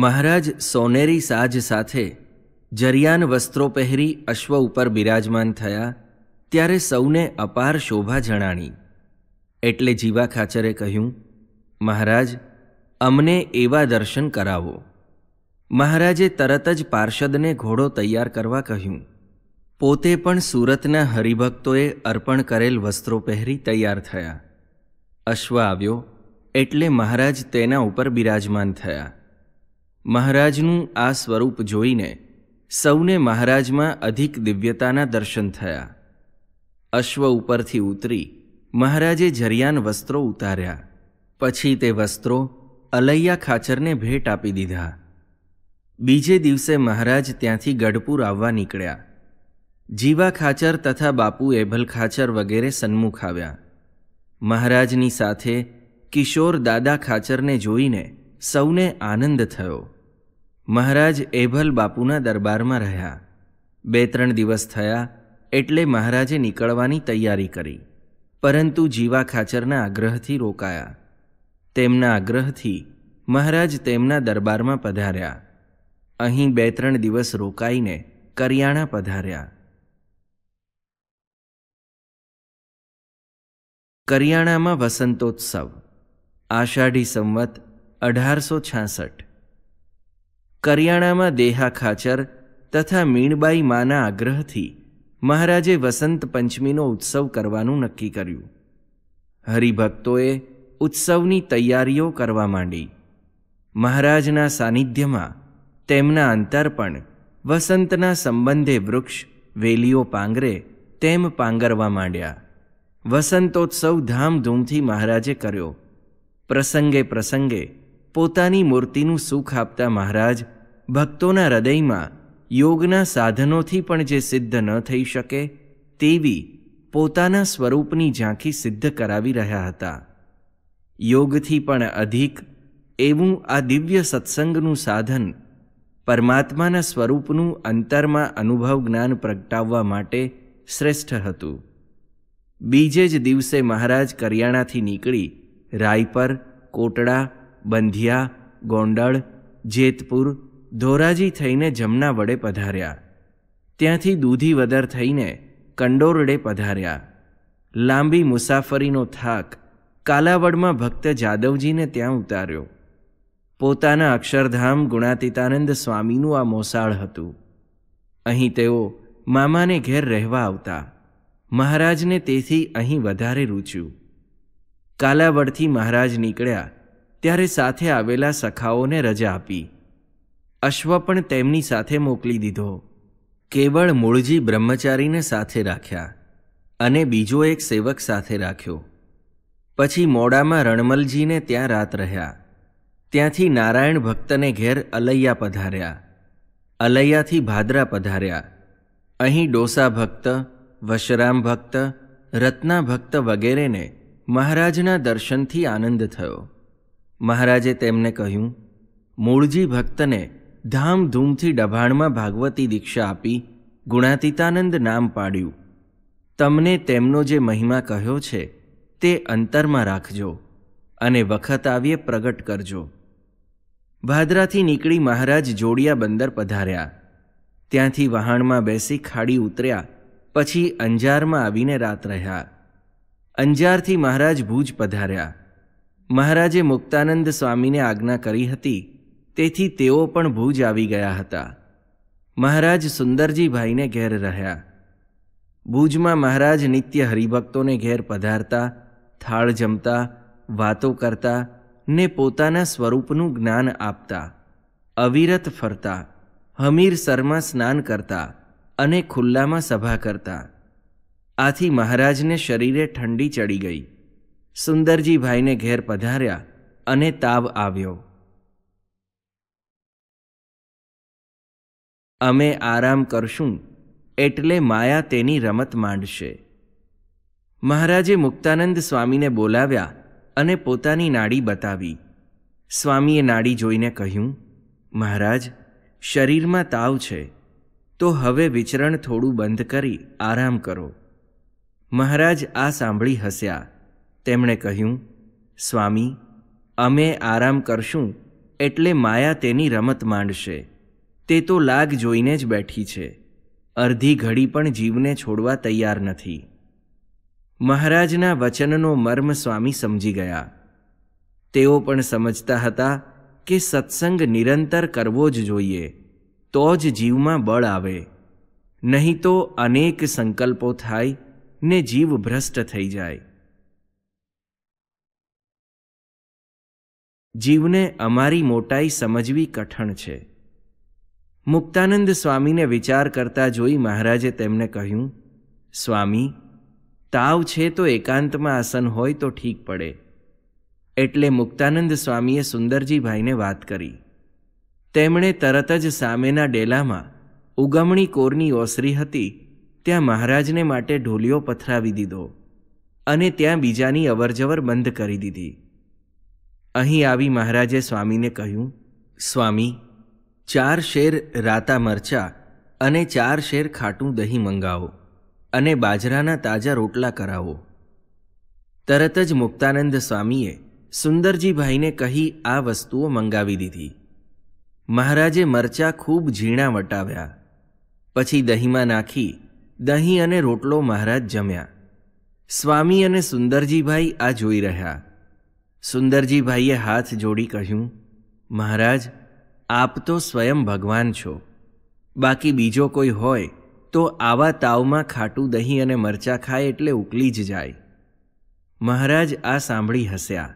મહારાજ સોનેરી સાજ સાથે જરિયાન વસ્ત્રો પહેરી અશ્વ ઉપર બિરાજમાન થયા ત્યારે સૌને અપાર શોભા જણાણી એટલે જીવા ખાચરે કહ્યું મહારાજ અમને એવા દર્શન કરાવો મહારાજે તરત જ પાર્ષદને ઘોડો તૈયાર કરવા કહ્યું પોતે પણ સુરતના હરિભક્તોએ અર્પણ કરેલ વસ્ત્રો પહેરી તૈયાર થયા અશ્વ આવ્યો એટલે મહારાજ તેના ઉપર બિરાજમાન થયા મહારાજનું આ સ્વરૂપ જોઈને સૌને મહારાજમાં અધિક દિવ્યતાના દર્શન થયા અશ્વ ઉપરથી ઉતરી મહારાજે જરિયાન વસ્ત્રો ઉતાર્યા પછી તે વસ્ત્રો અલૈયા ખાચરને ભેટ આપી દીધા બીજે દિવસે મહારાજ ત્યાંથી ગઢપુર આવવા નીકળ્યા જીવા ખાચર તથા બાપુ એભલ ખાચર વગેરે સન્મુખ આવ્યા મહારાજની સાથે કિશોર દાદા ખાચરને જોઈને સૌને આનંદ થયો મહારાજ એભલ બાપુના દરબારમાં રહ્યા બે ત્રણ દિવસ થયા એટલે મહારાજે નીકળવાની તૈયારી કરી પરંતુ જીવા ખાચરના આગ્રહથી રોકાયા તેમના આગ્રહથી મહારાજ તેમના દરબારમાં પધાર્યા અહીં બે ત્રણ દિવસ રોકાઈને કરિયાણા પધાર્યા કરિયાણામાં વસંતોત્સવ આષાઢી સંવત અઢારસો છાસઠ કરિયાણામાં દેહા ખાચર તથા મીણબાઈ માના આગ્રહથી મહારાજે વસંત પંચમીનો ઉત્સવ કરવાનું નક્કી કર્યું હરિભક્તોએ ઉત્સવની તૈયારીઓ કરવા માંડી મહારાજના સાનિધ્યમાં તેમના અંતર્પણ વસંતના સંબંધે વૃક્ષ વેલીઓ પાંગરે તેમ પાંગરવા માંડ્યા વસંતોત્સવ ધામધૂમથી મહારાજે કર્યો પ્રસંગે પ્રસંગે પોતાની મૂર્તિનું સુખ આપતા મહારાજ ભક્તોના હૃદયમાં યોગના સાધનોથી પણ જે સિદ્ધ ન થઈ શકે તેવી પોતાના સ્વરૂપની ઝાંખી સિદ્ધ કરાવી રહ્યા હતા યોગથી પણ અધિક એવું આ દિવ્ય સત્સંગનું સાધન પરમાત્માના સ્વરૂપનું અંતરમાં અનુભવ જ્ઞાન પ્રગટાવવા માટે શ્રેષ્ઠ હતું બીજે જ દિવસે મહારાજ કરિયાણાથી નીકળી રાયપર કોટડા બંધિયા ગોંડળ જેતપુર ધોરાજી થઈને જમના વડે પધાર્યા ત્યાંથી દૂધીવદર થઈને કંડોરડે પધાર્યા લાંબી મુસાફરીનો થાક કાલાવડમાં ભક્ત જાદવજીને ત્યાં ઉતાર્યો પોતાના અક્ષરધામ ગુણાતીતાનંદ સ્વામીનું આ મોસાળ હતું અહીં તેઓ મામાને ઘેર રહેવા આવતા મહારાજને તેથી અહીં વધારે રૂચ્યું કાલાવડથી મહારાજ નીકળ્યા ત્યારે સાથે આવેલા સખાઓને રજા આપી અશ્વ પણ તેમની સાથે મોકલી દીધો કેવળ મૂળજી બ્રહ્મચારીને સાથે રાખ્યા અને બીજો એક સેવક સાથે રાખ્યો પછી મોડામાં રણમલજીને ત્યાં રાત રહ્યા ત્યાંથી નારાયણ ભક્તને ઘેર અલૈયા પધાર્યા અલૈયાથી ભાદરા પધાર્યા અહીં ડોસા ભક્ત વશરામ ભક્ત રત્ના ભક્ત વગેરેને મહારાજના દર્શનથી આનંદ થયો મહારાજે તેમને કહ્યું મૂળજી ભક્તને ધામધૂમથી ડભાણમાં ભાગવતી દીક્ષા આપી ગુણાતીતાનંદ નામ પાડ્યું તમને તેમનો જે મહિમા કહ્યો છે તે અંતરમાં રાખજો અને વખત આવીએ પ્રગટ કરજો ભાદરાથી નીકળી મહારાજ જોડિયા બંદર પધાર્યા ત્યાંથી વહાણમાં બેસી ખાડી ઉતર્યા પછી અંજારમાં આવીને રાત રહ્યા અંજારથી મહારાજ ભુજ પધાર્યા મહારાજે મુક્તાનંદ સ્વામીને આજ્ઞા કરી હતી તેથી તેઓ પણ ભુજ આવી ગયા હતા મહારાજ સુંદરજીભાઈને ઘેર રહ્યા ભુજમાં મહારાજ નિત્ય હરિભક્તોને ઘેર પધારતા થાળ જમતા વાતો કરતા ને પોતાના સ્વરૂપનું જ્ઞાન આપતા અવિરત ફરતા હમીર સરમાં સ્નાન કરતા અને ખુલ્લામાં સભા કરતા આથી મહારાજને શરીરે ઠંડી ચડી ગઈ સુંદરજીભાઈને ઘેર પધાર્યા અને તાવ આવ્યો અમે આરામ કરશું એટલે માયા તેની રમત માંડશે મહારાજે મુક્તાનંદ સ્વામીને બોલાવ્યા અને પોતાની નાડી બતાવી સ્વામીએ નાડી જોઈને કહ્યું મહારાજ શરીરમાં તાવ છે તો હવે વિચરણ થોડું બંધ કરી આરામ કરો મહારાજ આ સાંભળી હસ્યા તેમણે કહ્યું સ્વામી અમે આરામ કરશું એટલે માયા તેની રમત માંડશે તે તો લાગ જોઈને જ બેઠી છે અર્ધી ઘડી પણ જીવને છોડવા તૈયાર નથી મહારાજના વચનનો મર્મ સ્વામી સમજી ગયા તેઓ પણ સમજતા હતા કે સત્સંગ નિરંતર કરવો જ જોઈએ તો જ જીવમાં બળ આવે નહીં તો અનેક સંકલ્પો થાય ને જીવ ભ્રષ્ટ થઈ જાય જીવને અમારી મોટાઈ સમજવી કઠણ છે મુક્તાનંદ સ્વામીને વિચાર કરતા જોઈ મહારાજે તેમને કહ્યું સ્વામી તાવ છે તો એકાંતમાં આસન હોય તો ઠીક પડે એટલે મુક્તાનંદ સ્વામીએ સુંદરજીભાઈને વાત કરી તેમણે તરત જ સામેના ડેલામાં ઉગમણી કોરની ઓસરી હતી ત્યાં મહારાજને માટે ઢોલિયો પથરાવી દીધો અને ત્યાં બીજાની અવરજવર બંધ કરી દીધી અહીં આવી મહારાજે સ્વામીને કહ્યું સ્વામી ચાર શેર રાતા મરચા અને ચાર શેર ખાટું દહીં મંગાવો અને બાજરાના તાજા રોટલા કરાવો તરત જ મુક્તાનંદ સ્વામીએ સુંદરજીભાઈને કહી આ વસ્તુઓ મંગાવી દીધી મહારાજે મરચાં ખૂબ ઝીણા વટાવ્યા પછી દહીંમાં નાખી દહીં અને રોટલો મહારાજ જમ્યા સ્વામી અને સુંદરજીભાઈ આ જોઈ રહ્યા સુંદરજીભાઈએ હાથ જોડી કહ્યું મહારાજ આપ તો સ્વયં ભગવાન છો બાકી બીજો કોઈ હોય તો આવા તાવમાં ખાટું દહીં અને મરચાં ખાય એટલે ઉકલી જ જાય મહારાજ આ સાંભળી હસ્યા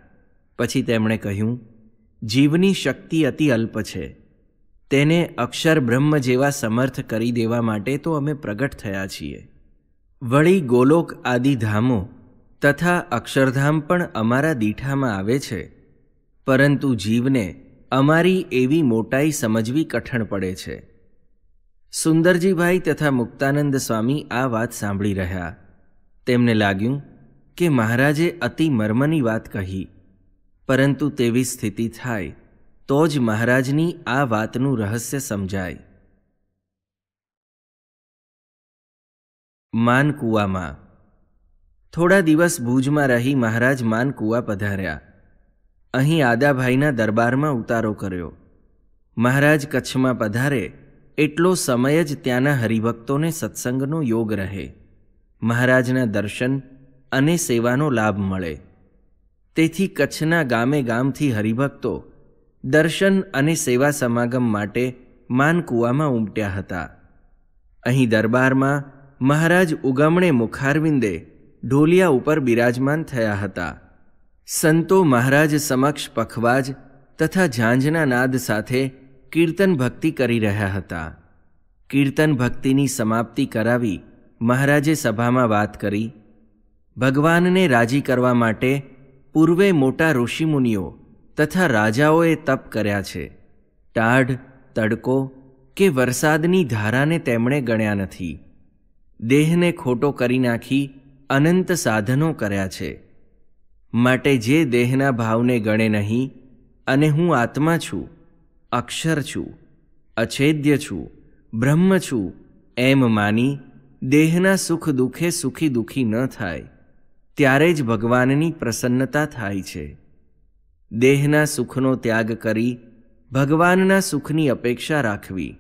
પછી તેમણે કહ્યું જીવની શક્તિ અતિ અલ્પ છે તેને અક્ષર બ્રહ્મ જેવા સમર્થ કરી દેવા માટે તો અમે પ્રગટ થયા છીએ વળી ગોલોક આદિ ધામો તથા અક્ષરધામ પણ અમારા દીઠામાં આવે છે પરંતુ જીવને અમારી એવી મોટાઈ સમજવી કઠણ પડે છે સુંદરજીભાઈ તથા મુક્તાનંદ સ્વામી આ વાત સાંભળી રહ્યા તેમને લાગ્યું કે મહારાજે અતિ મર્મની વાત કહી પરંતુ તેવી સ્થિતિ થાય તો જ મહારાજની આ વાતનું રહસ્ય સમજાય માનકુવામાં થોડા દિવસ ભુજમાં રહી મહારાજ માનકુવા પધાર્યા અહીં આદાભાઈના દરબારમાં ઉતારો કર્યો મહારાજ કચ્છમાં પધારે એટલો સમય જ ત્યાંના હરિભક્તોને સત્સંગનો યોગ રહે મહારાજના દર્શન અને સેવાનો લાભ મળે તેથી કચ્છના ગામે ગામથી હરિભક્તો દર્શન અને સેવા સમાગમ માટે માનકુવામાં ઉમટ્યા હતા અહીં દરબારમાં મહારાજ ઉગમણે મુખારવિંદે ઢોલિયા ઉપર બિરાજમાન થયા હતા સંતો મહારાજ સમક્ષ પખવાજ તથા ઝાંઝના નાદ સાથે કીર્તન ભક્તિ કરી રહ્યા હતા કીર્તન ભક્તિની સમાપ્તિ કરાવી મહારાજે સભામાં વાત કરી ભગવાનને રાજી કરવા માટે પૂર્વે મોટા ઋષિમુનિઓ તથા રાજાઓએ તપ કર્યા છે ટાઢ તડકો કે વરસાદની ધારાને તેમણે ગણ્યા નથી દેહને ખોટો કરી નાખી અનંત સાધનો કર્યા છે માટે જે દેહના ભાવને ગણે નહીં અને હું આત્મા છું અક્ષર છું અછેદ્ય છું બ્રહ્મ છું એમ માની દેહના સુખ દુઃખે સુખી દુઃખી ન થાય ત્યારે જ ભગવાનની પ્રસન્નતા થાય છે દેહના સુખનો ત્યાગ કરી ભગવાનના સુખની અપેક્ષા રાખવી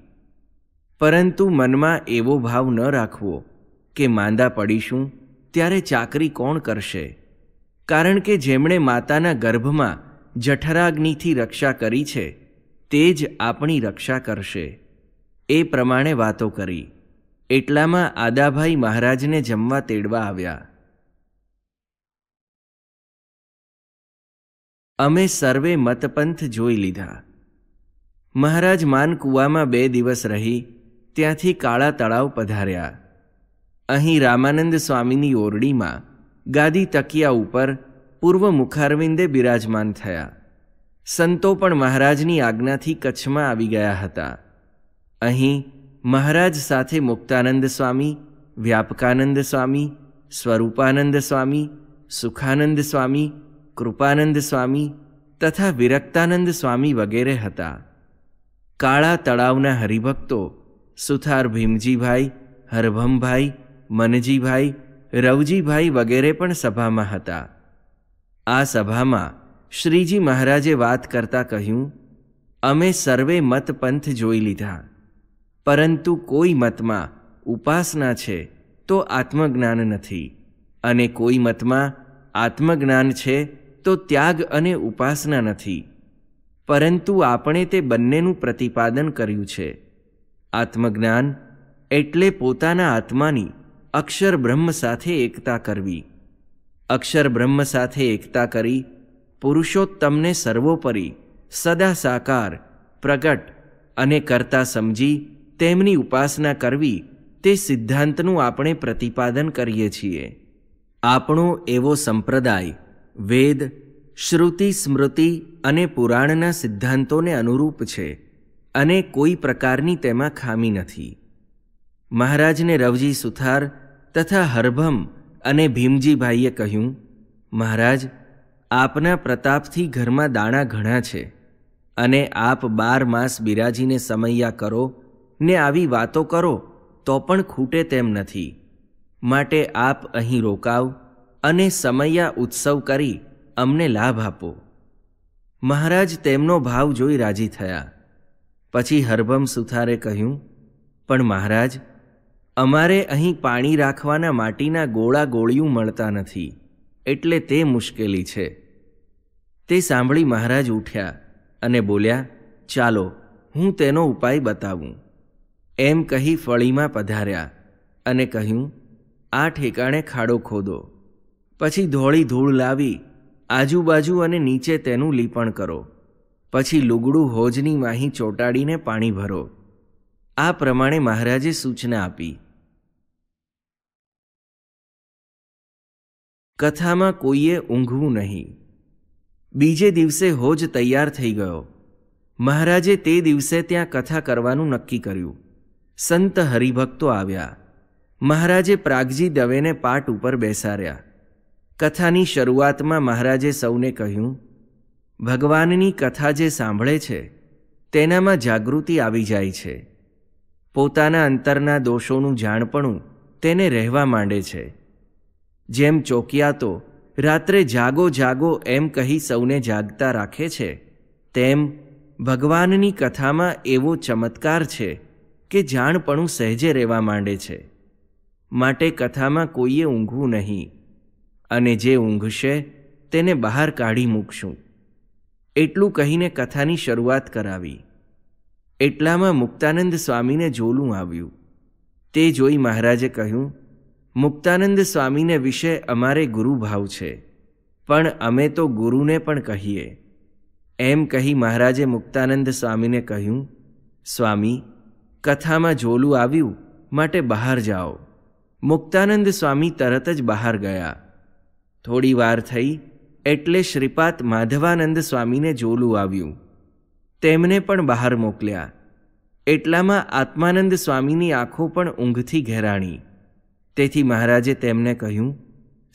પરંતુ મનમાં એવો ભાવ ન રાખવો કે માંદા પડીશું ત્યારે ચાકરી કોણ કરશે કારણ કે જેમણે માતાના ગર્ભમાં જઠરાગ્નિથી રક્ષા કરી છે તે જ આપણી રક્ષા કરશે એ પ્રમાણે વાતો કરી એટલામાં આદાભાઈ મહારાજને જમવા તેડવા આવ્યા અમે સર્વે મતપંથ જોઈ લીધા મહારાજ માનકુવામાં બે દિવસ રહી ત્યાંથી કાળા તળાવ પધાર્યા અહીં રામાનંદ સ્વામીની ઓરડીમાં ગાદી તકિયા ઉપર પૂર્વ મુખારવિંદે બિરાજમાન થયા સંતો પણ મહારાજની આજ્ઞાથી કચ્છમાં આવી ગયા હતા અહીં મહારાજ સાથે મુક્તાનંદ સ્વામી વ્યાપકાનંદ સ્વામી સ્વરૂપાનંદ સ્વામી સુખાનંદ સ્વામી કૃપાનંદ સ્વામી તથા વિરક્તાનંદ સ્વામી વગેરે હતા કાળા તળાવના હરિભક્તો સુથાર ભીમજીભાઈ હરભમભાઈ મનજીભાઈ રવજીભાઈ વગેરે પણ સભામાં હતા આ સભામાં શ્રીજી મહારાજે વાત કરતા કહ્યું અમે સર્વે મતપંથ જોઈ લીધા પરંતુ કોઈ મતમાં ઉપાસના છે તો આત્મજ્ઞાન નથી અને કોઈ મતમાં આત્મજ્ઞાન છે તો ત્યાગ અને ઉપાસના નથી પરંતુ આપણે તે બંનેનું પ્રતિપાદન કર્યું છે આત્મજ્ઞાન એટલે પોતાના આત્માની અક્ષર બ્રહ્મ સાથે એકતા કરવી અક્ષર બ્રહ્મ સાથે એકતા કરી પુરુષોત્તમને સર્વોપરી સદા સાકાર પ્રગટ અને કરતા સમજી તેમની ઉપાસના કરવી તે સિદ્ધાંતનું આપણે પ્રતિપાદન કરીએ છીએ આપણો એવો સંપ્રદાય વેદ શ્રુતિ સ્મૃતિ અને પુરાણના સિદ્ધાંતોને અનુરૂપ છે અને કોઈ પ્રકારની તેમાં ખામી નથી મહારાજને રવજી સુથાર તથા હરભમ અને ભીમજીભાઈએ કહ્યું મહારાજ આપના પ્રતાપથી ઘરમાં દાણા ઘણા છે અને આપ બાર માસ બિરાજીને સમૈયા કરો ને આવી વાતો કરો તો પણ ખૂટે તેમ નથી માટે આપ અહીં રોકાવ અને સમયા ઉત્સવ કરી અમને લાભ આપો મહારાજ તેમનો ભાવ જોઈ રાજી થયા પછી હરભમ સુથારે કહ્યું પણ મહારાજ અમારે અહીં પાણી રાખવાના માટીના ગોળા ગોળિયું મળતા નથી એટલે તે મુશ્કેલી છે તે સાંભળી મહારાજ ઉઠ્યા અને બોલ્યા ચાલો હું તેનો ઉપાય બતાવું એમ કહી ફળીમાં પધાર્યા અને કહ્યું આ ઠેકાણે ખાડો ખોદો પછી ધોળી ધૂળ લાવી આજુબાજુ અને નીચે તેનું લીપણ કરો પછી લુગડું હોજની માહી ચોટાડીને પાણી ભરો આ પ્રમાણે મહારાજે સૂચના આપી કથામાં કોઈએ ઊંઘવું નહીં બીજે દિવસે હોજ તૈયાર થઈ ગયો મહારાજે તે દિવસે ત્યાં કથા કરવાનું નક્કી કર્યું સંત હરિભક્તો આવ્યા મહારાજે પ્રાગજી દવેને પાટ ઉપર બેસાર્યા કથાની શરૂઆતમાં મહારાજે સૌને કહ્યું ભગવાનની કથા જે સાંભળે છે તેનામાં જાગૃતિ આવી જાય છે પોતાના અંતરના દોષોનું જાણપણું તેને રહેવા માંડે છે જેમ ચોકિયાતો રાત્રે જાગો જાગો એમ કહી સૌને જાગતા રાખે છે તેમ ભગવાનની કથામાં એવો ચમત્કાર છે કે જાણપણું સહેજે રહેવા માંડે છે માટે કથામાં કોઈએ ઊંઘવું નહીં અને જે ઊંઘશે તેને બહાર કાઢી મૂકશું એટલું કહીને કથાની શરૂઆત કરાવી એટલામાં મુક્તાનંદ સ્વામીને જોલું આવ્યું તે જોઈ મહારાજે કહ્યું મુક્તાનંદ સ્વામીને વિશે અમારે ગુરુભાવ છે પણ અમે તો ગુરુને પણ કહીએ એમ કહી મહારાજે મુક્તાનંદ સ્વામીને કહ્યું સ્વામી કથામાં જોલું આવ્યું માટે બહાર જાઓ મુક્તાનંદ સ્વામી તરત જ બહાર ગયા થોડી વાર થઈ એટલે શ્રીપાદ માધવાનંદ સ્વામીને જોલું આવ્યું તેમને પણ બહાર મોકલ્યા એટલામાં આત્માનંદ સ્વામીની આંખો પણ ઊંઘથી ઘેરાણી તેથી મહારાજે તેમને કહ્યું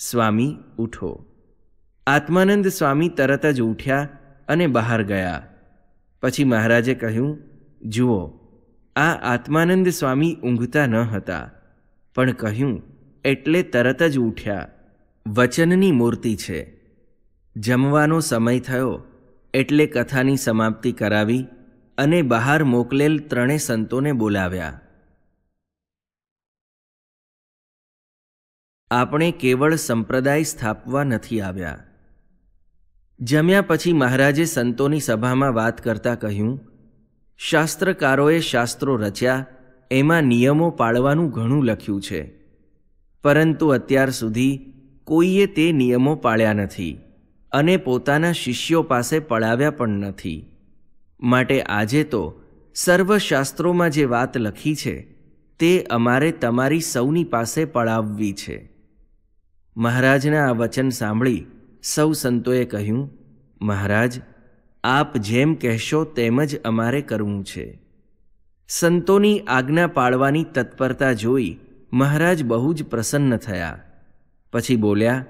સ્વામી ઉઠો આત્માનંદ સ્વામી તરત જ ઉઠ્યા અને બહાર ગયા પછી મહારાજે કહ્યું જુઓ આ આત્માનંદ સ્વામી ઊંઘતા ન હતા પણ કહ્યું એટલે તરત જ ઉઠ્યા વચનની મૂર્તિ છે જમવાનો સમય થયો એટલે કથાની સમાપ્તિ કરાવી અને બહાર મોકલેલ ત્રણે સંતોને બોલાવ્યા આપણે કેવળ સંપ્રદાય સ્થાપવા નથી આવ્યા જમ્યા પછી મહારાજે સંતોની સભામાં વાત કરતા કહ્યું શાસ્ત્રકારોએ શાસ્ત્રો રચ્યા એમાં નિયમો પાળવાનું ઘણું લખ્યું છે પરંતુ અત્યાર સુધી કોઈએ તે નિયમો પાળ્યા નથી અને પોતાના શિષ્યો પાસે પળાવ્યા પણ નથી માટે આજે તો સર્વશાસ્ત્રોમાં જે વાત લખી છે તે અમારે તમારી સૌની પાસે પળાવવી છે મહારાજના આ વચન સાંભળી સૌ સંતોએ કહ્યું મહારાજ આપ જેમ કહેશો તેમ જ અમારે કરવું છે સંતોની આજ્ઞા પાળવાની તત્પરતા જોઈ મહારાજ બહુ જ પ્રસન્ન થયા પછી બોલ્યા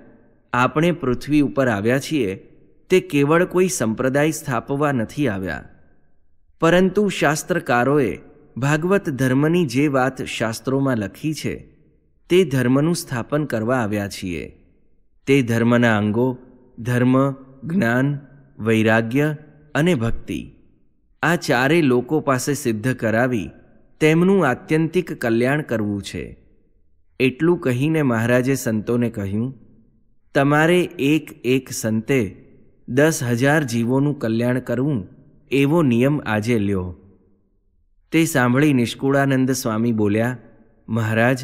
આપણે પૃથ્વી ઉપર આવ્યા છીએ તે કેવળ કોઈ સંપ્રદાય સ્થાપવા નથી આવ્યા પરંતુ શાસ્ત્રકારોએ ભાગવત ધર્મની જે વાત શાસ્ત્રોમાં લખી છે તે ધર્મનું સ્થાપન કરવા આવ્યા છીએ તે ધર્મના અંગો ધર્મ જ્ઞાન વૈરાગ્ય અને ભક્તિ આ ચારે લોકો પાસે સિદ્ધ કરાવી તેમનું આત્યંતિક કલ્યાણ કરવું છે એટલું કહીને મહારાજે સંતોને કહ્યું તમારે એક એક સંતે દસ હજાર જીવોનું કલ્યાણ કરવું એવો નિયમ આજે લ્યો તે સાંભળી નિષ્કુળાનંદ સ્વામી બોલ્યા મહારાજ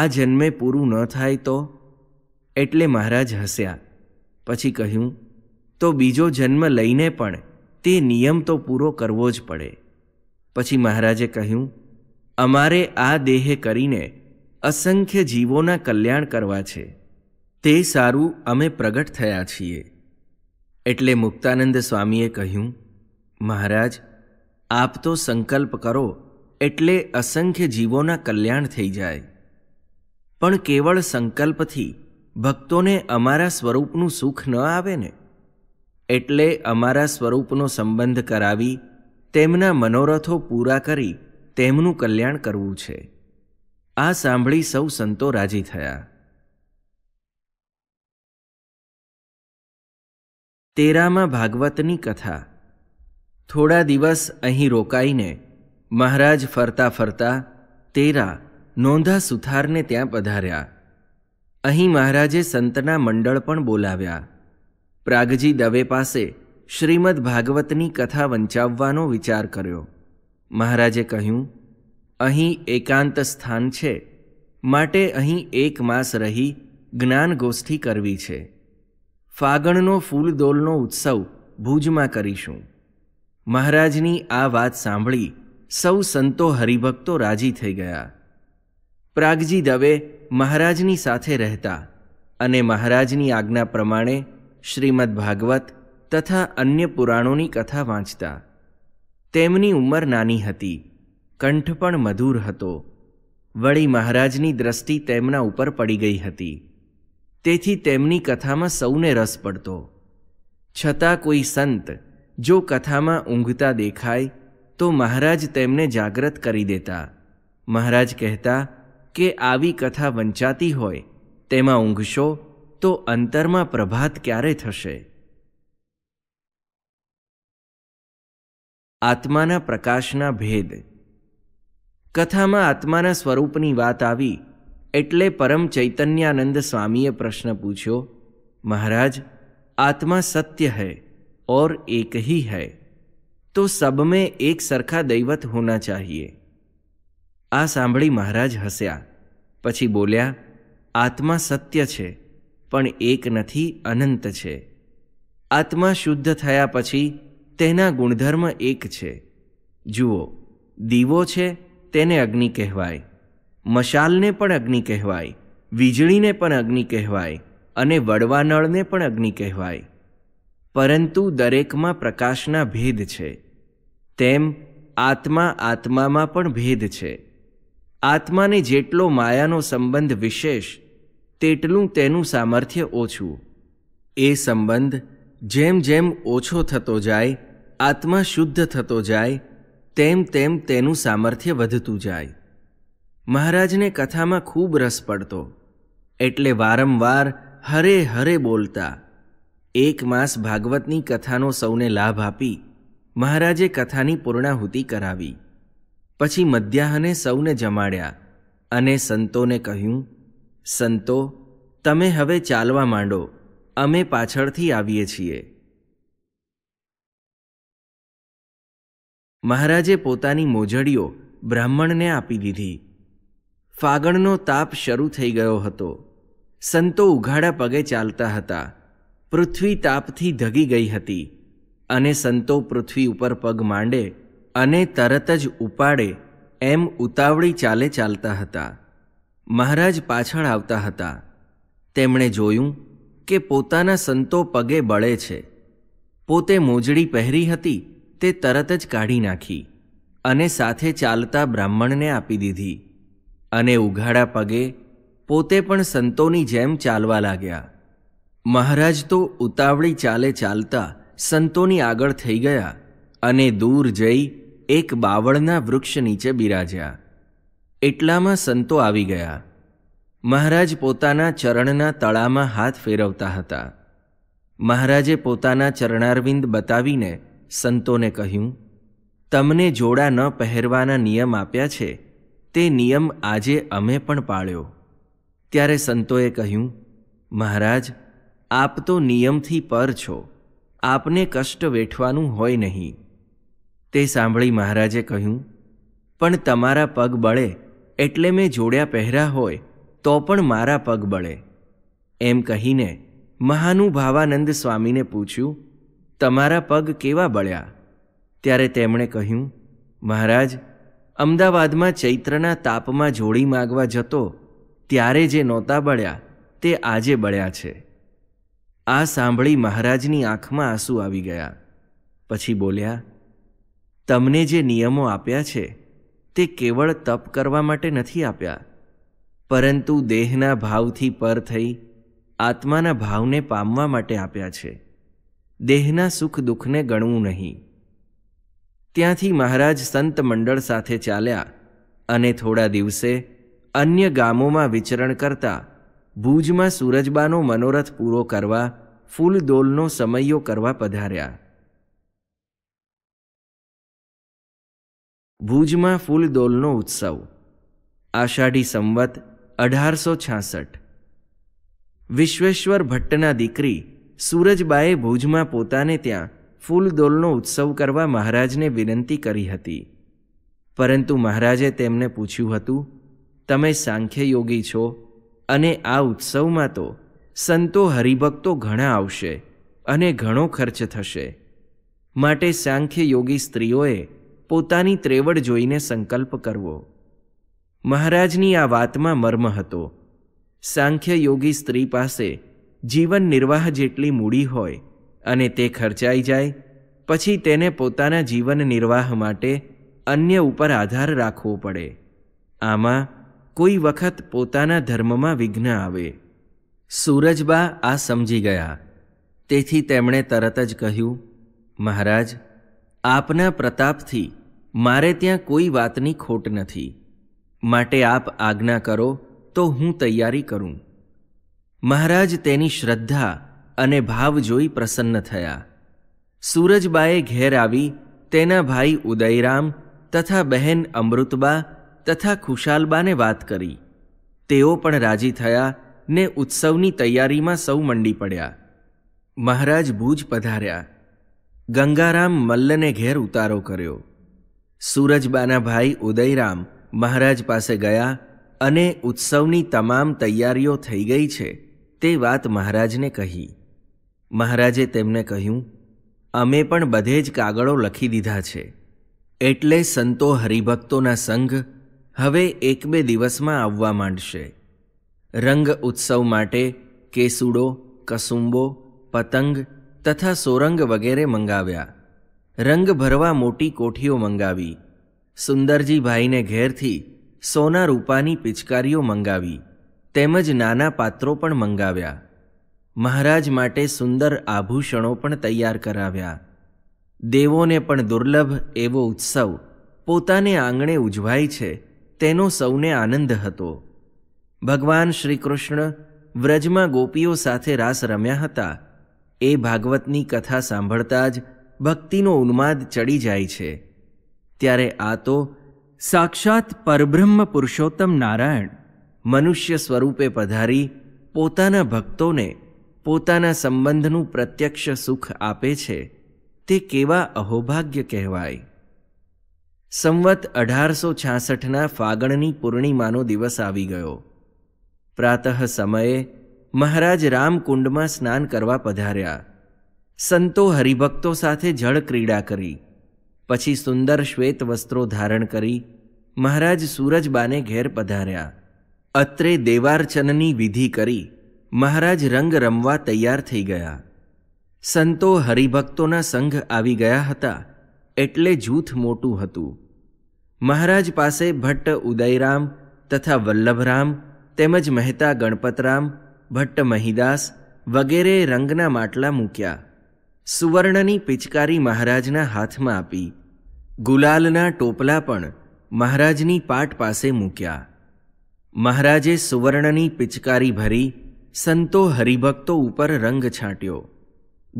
આ જન્મે પૂરું ન થાય તો એટલે મહારાજ હસ્યા પછી કહ્યું તો બીજો જન્મ લઈને પણ તે નિયમ તો પૂરો કરવો જ પડે પછી મહારાજે કહ્યું અમારે આ દેહે કરીને અસંખ્ય જીવોના કલ્યાણ કરવા છે તે સારું અમે પ્રગટ થયા છીએ એટલે મુક્તાનંદ સ્વામીએ કહ્યું મહારાજ આપ તો સંકલ્પ કરો એટલે અસંખ્ય જીવોના કલ્યાણ થઈ જાય પણ કેવળ સંકલ્પથી ભક્તોને અમારા સ્વરૂપનું સુખ ન આવે ને એટલે અમારા સ્વરૂપનો સંબંધ કરાવી તેમના મનોરથો પૂરા કરી તેમનું કલ્યાણ કરવું છે આ સાંભળી સૌ સંતો રાજી થયા તેરામાં ભાગવતની કથા થોડા દિવસ અહીં રોકાઈને મહારાજ ફરતા ફરતા તેરા નોંધા સુથારને ત્યાં પધાર્યા અહીં મહારાજે સંતના મંડળ પણ બોલાવ્યા પ્રાગજી દવે પાસે શ્રીમદ ભાગવતની કથા વંચાવવાનો વિચાર કર્યો મહારાજે કહ્યું અહીં એકાંત સ્થાન છે માટે અહીં એક માસ રહી જ્ઞાનગોષ્ઠી કરવી છે ફાગણનો ફૂલદોલનો ઉત્સવ ભુજમાં કરીશું મહારાજની આ વાત સાંભળી સૌ સંતો હરિભક્તો રાજી થઈ ગયા પ્રાગજી દવે મહારાજની સાથે રહેતા અને મહારાજની આજ્ઞા પ્રમાણે શ્રીમદ ભાગવત તથા અન્ય પુરાણોની કથા વાંચતા તેમની ઉંમર નાની હતી કંઠ પણ મધુર હતો વળી મહારાજની દ્રષ્ટિ તેમના ઉપર પડી ગઈ હતી તેથી તેમની કથામાં સૌને રસ પડતો છતાં કોઈ સંત જો કથામાં ઊંઘતા દેખાય તો મહારાજ તેમને જાગ્રત કરી દેતા મહારાજ કહેતા કે આવી કથા વંચાતી હોય તેમાં ઊંઘશો તો અંતરમાં પ્રભાત ક્યારે થશે આત્માના પ્રકાશના ભેદ કથામાં આત્માના સ્વરૂપની વાત આવી એટલે પરમ ચૈતન્યાનંદ સ્વામીએ પ્રશ્ન પૂછ્યો મહારાજ આત્મા સત્ય હૈ ઓર એક હી હૈ તો સબમે એક સરખા દૈવત હોના ચાહીએ આ સાંભળી મહારાજ હસ્યા પછી બોલ્યા આત્મા સત્ય છે પણ એક નથી અનંત છે આત્મા શુદ્ધ થયા પછી તેના ગુણધર્મ એક છે જુઓ દીવો છે તેને અગ્નિ કહેવાય મશાલને પણ અગ્નિ કહેવાય વીજળીને પણ અગ્નિ કહેવાય અને વડવાનળને પણ અગ્નિ કહેવાય પરંતુ દરેકમાં પ્રકાશના ભેદ છે તેમ આત્મા આત્મામાં પણ ભેદ છે આત્માને જેટલો માયાનો સંબંધ વિશેષ તેટલું તેનું સામર્થ્ય ઓછું એ સંબંધ જેમ જેમ ઓછો થતો જાય આત્મા શુદ્ધ થતો જાય તેમ તેમ તેનું સામર્થ્ય વધતું જાય મહારાજને કથામાં ખૂબ રસ પડતો એટલે વારંવાર હરે હરે બોલતા એક માસ ભાગવતની કથાનો સૌને લાભ આપી મહારાજે કથાની પૂર્ણાહુતિ કરાવી પછી મધ્યાહને સૌને જમાડ્યા અને સંતોને કહ્યું સંતો તમે હવે ચાલવા માંડો અમે પાછળથી આવીએ છીએ મહારાજે પોતાની મોજડીઓ બ્રાહ્મણને આપી દીધી ફાગણનો તાપ શરૂ થઈ ગયો હતો સંતો ઉઘાડા પગે ચાલતા હતા પૃથ્વી તાપથી ધગી ગઈ હતી અને સંતો પૃથ્વી ઉપર પગ માંડે અને તરત જ ઉપાડે એમ ઉતાવળી ચાલે ચાલતા હતા મહારાજ પાછળ આવતા હતા તેમણે જોયું કે પોતાના સંતો પગે બળે છે પોતે મોજડી પહેરી હતી તે તરત જ કાઢી નાખી અને સાથે ચાલતા બ્રાહ્મણને આપી દીધી અને ઉઘાડા પગે પોતે પણ સંતોની જેમ ચાલવા લાગ્યા મહારાજ તો ઉતાવળી ચાલે ચાલતા સંતોની આગળ થઈ ગયા અને દૂર જઈ એક બાવળના વૃક્ષ નીચે બિરાજ્યા એટલામાં સંતો આવી ગયા મહારાજ પોતાના ચરણના તળામાં હાથ ફેરવતા હતા મહારાજે પોતાના ચરણારવિંદ બતાવીને સંતોને કહ્યું તમને જોડા ન પહેરવાના નિયમ આપ્યા છે તે નિયમ આજે અમે પણ પાળ્યો ત્યારે સંતોએ કહ્યું મહારાજ આપ તો નિયમથી પર છો આપને કષ્ટ વેઠવાનું હોય નહીં તે સાંભળી મહારાજે કહ્યું પણ તમારા પગ બળે એટલે મેં જોડ્યા પહેર્યા હોય તો પણ મારા પગ બળે એમ કહીને મહાનુભાવાનંદ સ્વામીને પૂછ્યું તમારા પગ કેવા બળ્યા ત્યારે તેમણે કહ્યું મહારાજ અમદાવાદમાં ચૈત્રના તાપમાં જોડી માગવા જતો ત્યારે જે નહોતા બળ્યા તે આજે બળ્યા છે આ સાંભળી મહારાજની આંખમાં આંસુ આવી ગયા પછી બોલ્યા તમને જે નિયમો આપ્યા છે તે કેવળ તપ કરવા માટે નથી આપ્યા પરંતુ દેહના ભાવથી પર થઈ આત્માના ભાવને પામવા માટે આપ્યા છે દેહના સુખ દુઃખને ગણવું નહીં ત્યાંથી મહારાજ સંત મંડળ સાથે ચાલ્યા અને થોડા દિવસે અન્ય ગામોમાં વિચરણ કરતા ભુજમાં સૂરજબાનો મનોરથ પૂરો કરવા ફૂલદોલનો સમયો કરવા પધાર્યા ભુજમાં ફૂલદોલનો ઉત્સવ આષાઢી સંવત અઢારસો છાસઠ વિશ્વેશ્વર ભટ્ટના દીકરી સૂરજબાએ ભુજમાં પોતાને ત્યાં ફૂલદોલનો ઉત્સવ કરવા મહારાજને વિનંતી કરી હતી પરંતુ મહારાજે તેમને પૂછ્યું હતું તમે સાંખ્ય યોગી છો અને આ ઉત્સવમાં તો સંતો હરિભક્તો ઘણા આવશે અને ઘણો ખર્ચ થશે માટે સાંખ્ય યોગી સ્ત્રીઓએ પોતાની ત્રેવડ જોઈને સંકલ્પ કરવો મહારાજની આ વાતમાં મર્મ હતો સાંખ્ય યોગી સ્ત્રી પાસે જીવન નિર્વાહ જેટલી મૂડી હોય અને તે ખર્ચાઈ જાય પછી તેને પોતાના જીવન નિર્વાહ માટે અન્ય ઉપર આધાર રાખવો પડે આમાં કોઈ વખત પોતાના ધર્મમાં વિઘ્ન આવે સૂરજબા આ સમજી ગયા તેથી તેમણે તરત જ કહ્યું મહારાજ આપના પ્રતાપથી મારે ત્યાં કોઈ વાતની ખોટ નથી માટે આપ આજ્ઞા કરો તો હું તૈયારી કરું મહારાજ તેની શ્રદ્ધા અને ભાવ જોઈ પ્રસન્ન થયા સૂરજબાએ ઘેર આવી તેના ભાઈ ઉદયરામ તથા બહેન અમૃતબા તથા ખુશાલબાને વાત કરી તેઓ પણ રાજી થયા ને ઉત્સવની તૈયારીમાં સૌ મંડી પડ્યા મહારાજ ભુજ પધાર્યા ગંગારામ મલ્લને ઘેર ઉતારો કર્યો સૂરજબાના ભાઈ ઉદયરામ મહારાજ પાસે ગયા અને ઉત્સવની તમામ તૈયારીઓ થઈ ગઈ છે તે વાત મહારાજને કહી મહારાજે તેમને કહ્યું અમે પણ બધે જ કાગળો લખી દીધા છે એટલે સંતો હરિભક્તોના સંઘ હવે એક બે દિવસમાં આવવા માંડશે રંગ ઉત્સવ માટે કેસુડો કસુંબો પતંગ તથા સોરંગ વગેરે મંગાવ્યા રંગ ભરવા મોટી કોઠીઓ મંગાવી સુંદરજીભાઈને ઘેરથી સોના રૂપાની પિચકારીઓ મંગાવી તેમજ નાના પાત્રો પણ મંગાવ્યા મહારાજ માટે સુંદર આભૂષણો પણ તૈયાર કરાવ્યા દેવોને પણ દુર્લભ એવો ઉત્સવ પોતાને આંગણે ઉજવાય છે તેનો સૌને આનંદ હતો ભગવાન શ્રી કૃષ્ણ વ્રજમાં ગોપીઓ સાથે રાસ રમ્યા હતા એ ભાગવતની કથા સાંભળતા જ ભક્તિનો ઉન્માદ ચડી જાય છે ત્યારે આ તો સાક્ષાત પરબ્રહ્મ પુરુષોત્તમ નારાયણ મનુષ્ય સ્વરૂપે પધારી પોતાના ભક્તોને પોતાના સંબંધનું પ્રત્યક્ષ સુખ આપે છે તે કેવા અહોભાગ્ય કહેવાય સંવત અઢારસો છાસઠના ફાગણની પૂર્ણિમાનો દિવસ આવી ગયો પ્રાતઃ સમયે મહારાજ રામકુંડમાં સ્નાન કરવા પધાર્યા સંતો હરિભક્તો સાથે જળ ક્રીડા કરી પછી સુંદર શ્વેત વસ્ત્રો ધારણ કરી મહારાજ સૂરજબાને ઘેર પધાર્યા અત્રે દેવાર્ચનની વિધિ કરી મહારાજ રંગ રમવા તૈયાર થઈ ગયા સંતો હરિભક્તોના સંઘ આવી ગયા હતા એટલે જૂથ મોટું હતું મહારાજ પાસે ભટ્ટ ઉદયરામ તથા વલ્લભરામ તેમજ મહેતા ગણપતરામ ભટ્ટ મહિદાસ વગેરે રંગના માટલા મૂક્યા સુવર્ણની પિચકારી મહારાજના હાથમાં આપી ગુલાલના ટોપલા પણ મહારાજની પાટ પાસે મૂક્યા મહારાજે સુવર્ણની પિચકારી ભરી સંતો હરિભક્તો ઉપર રંગ છાંટ્યો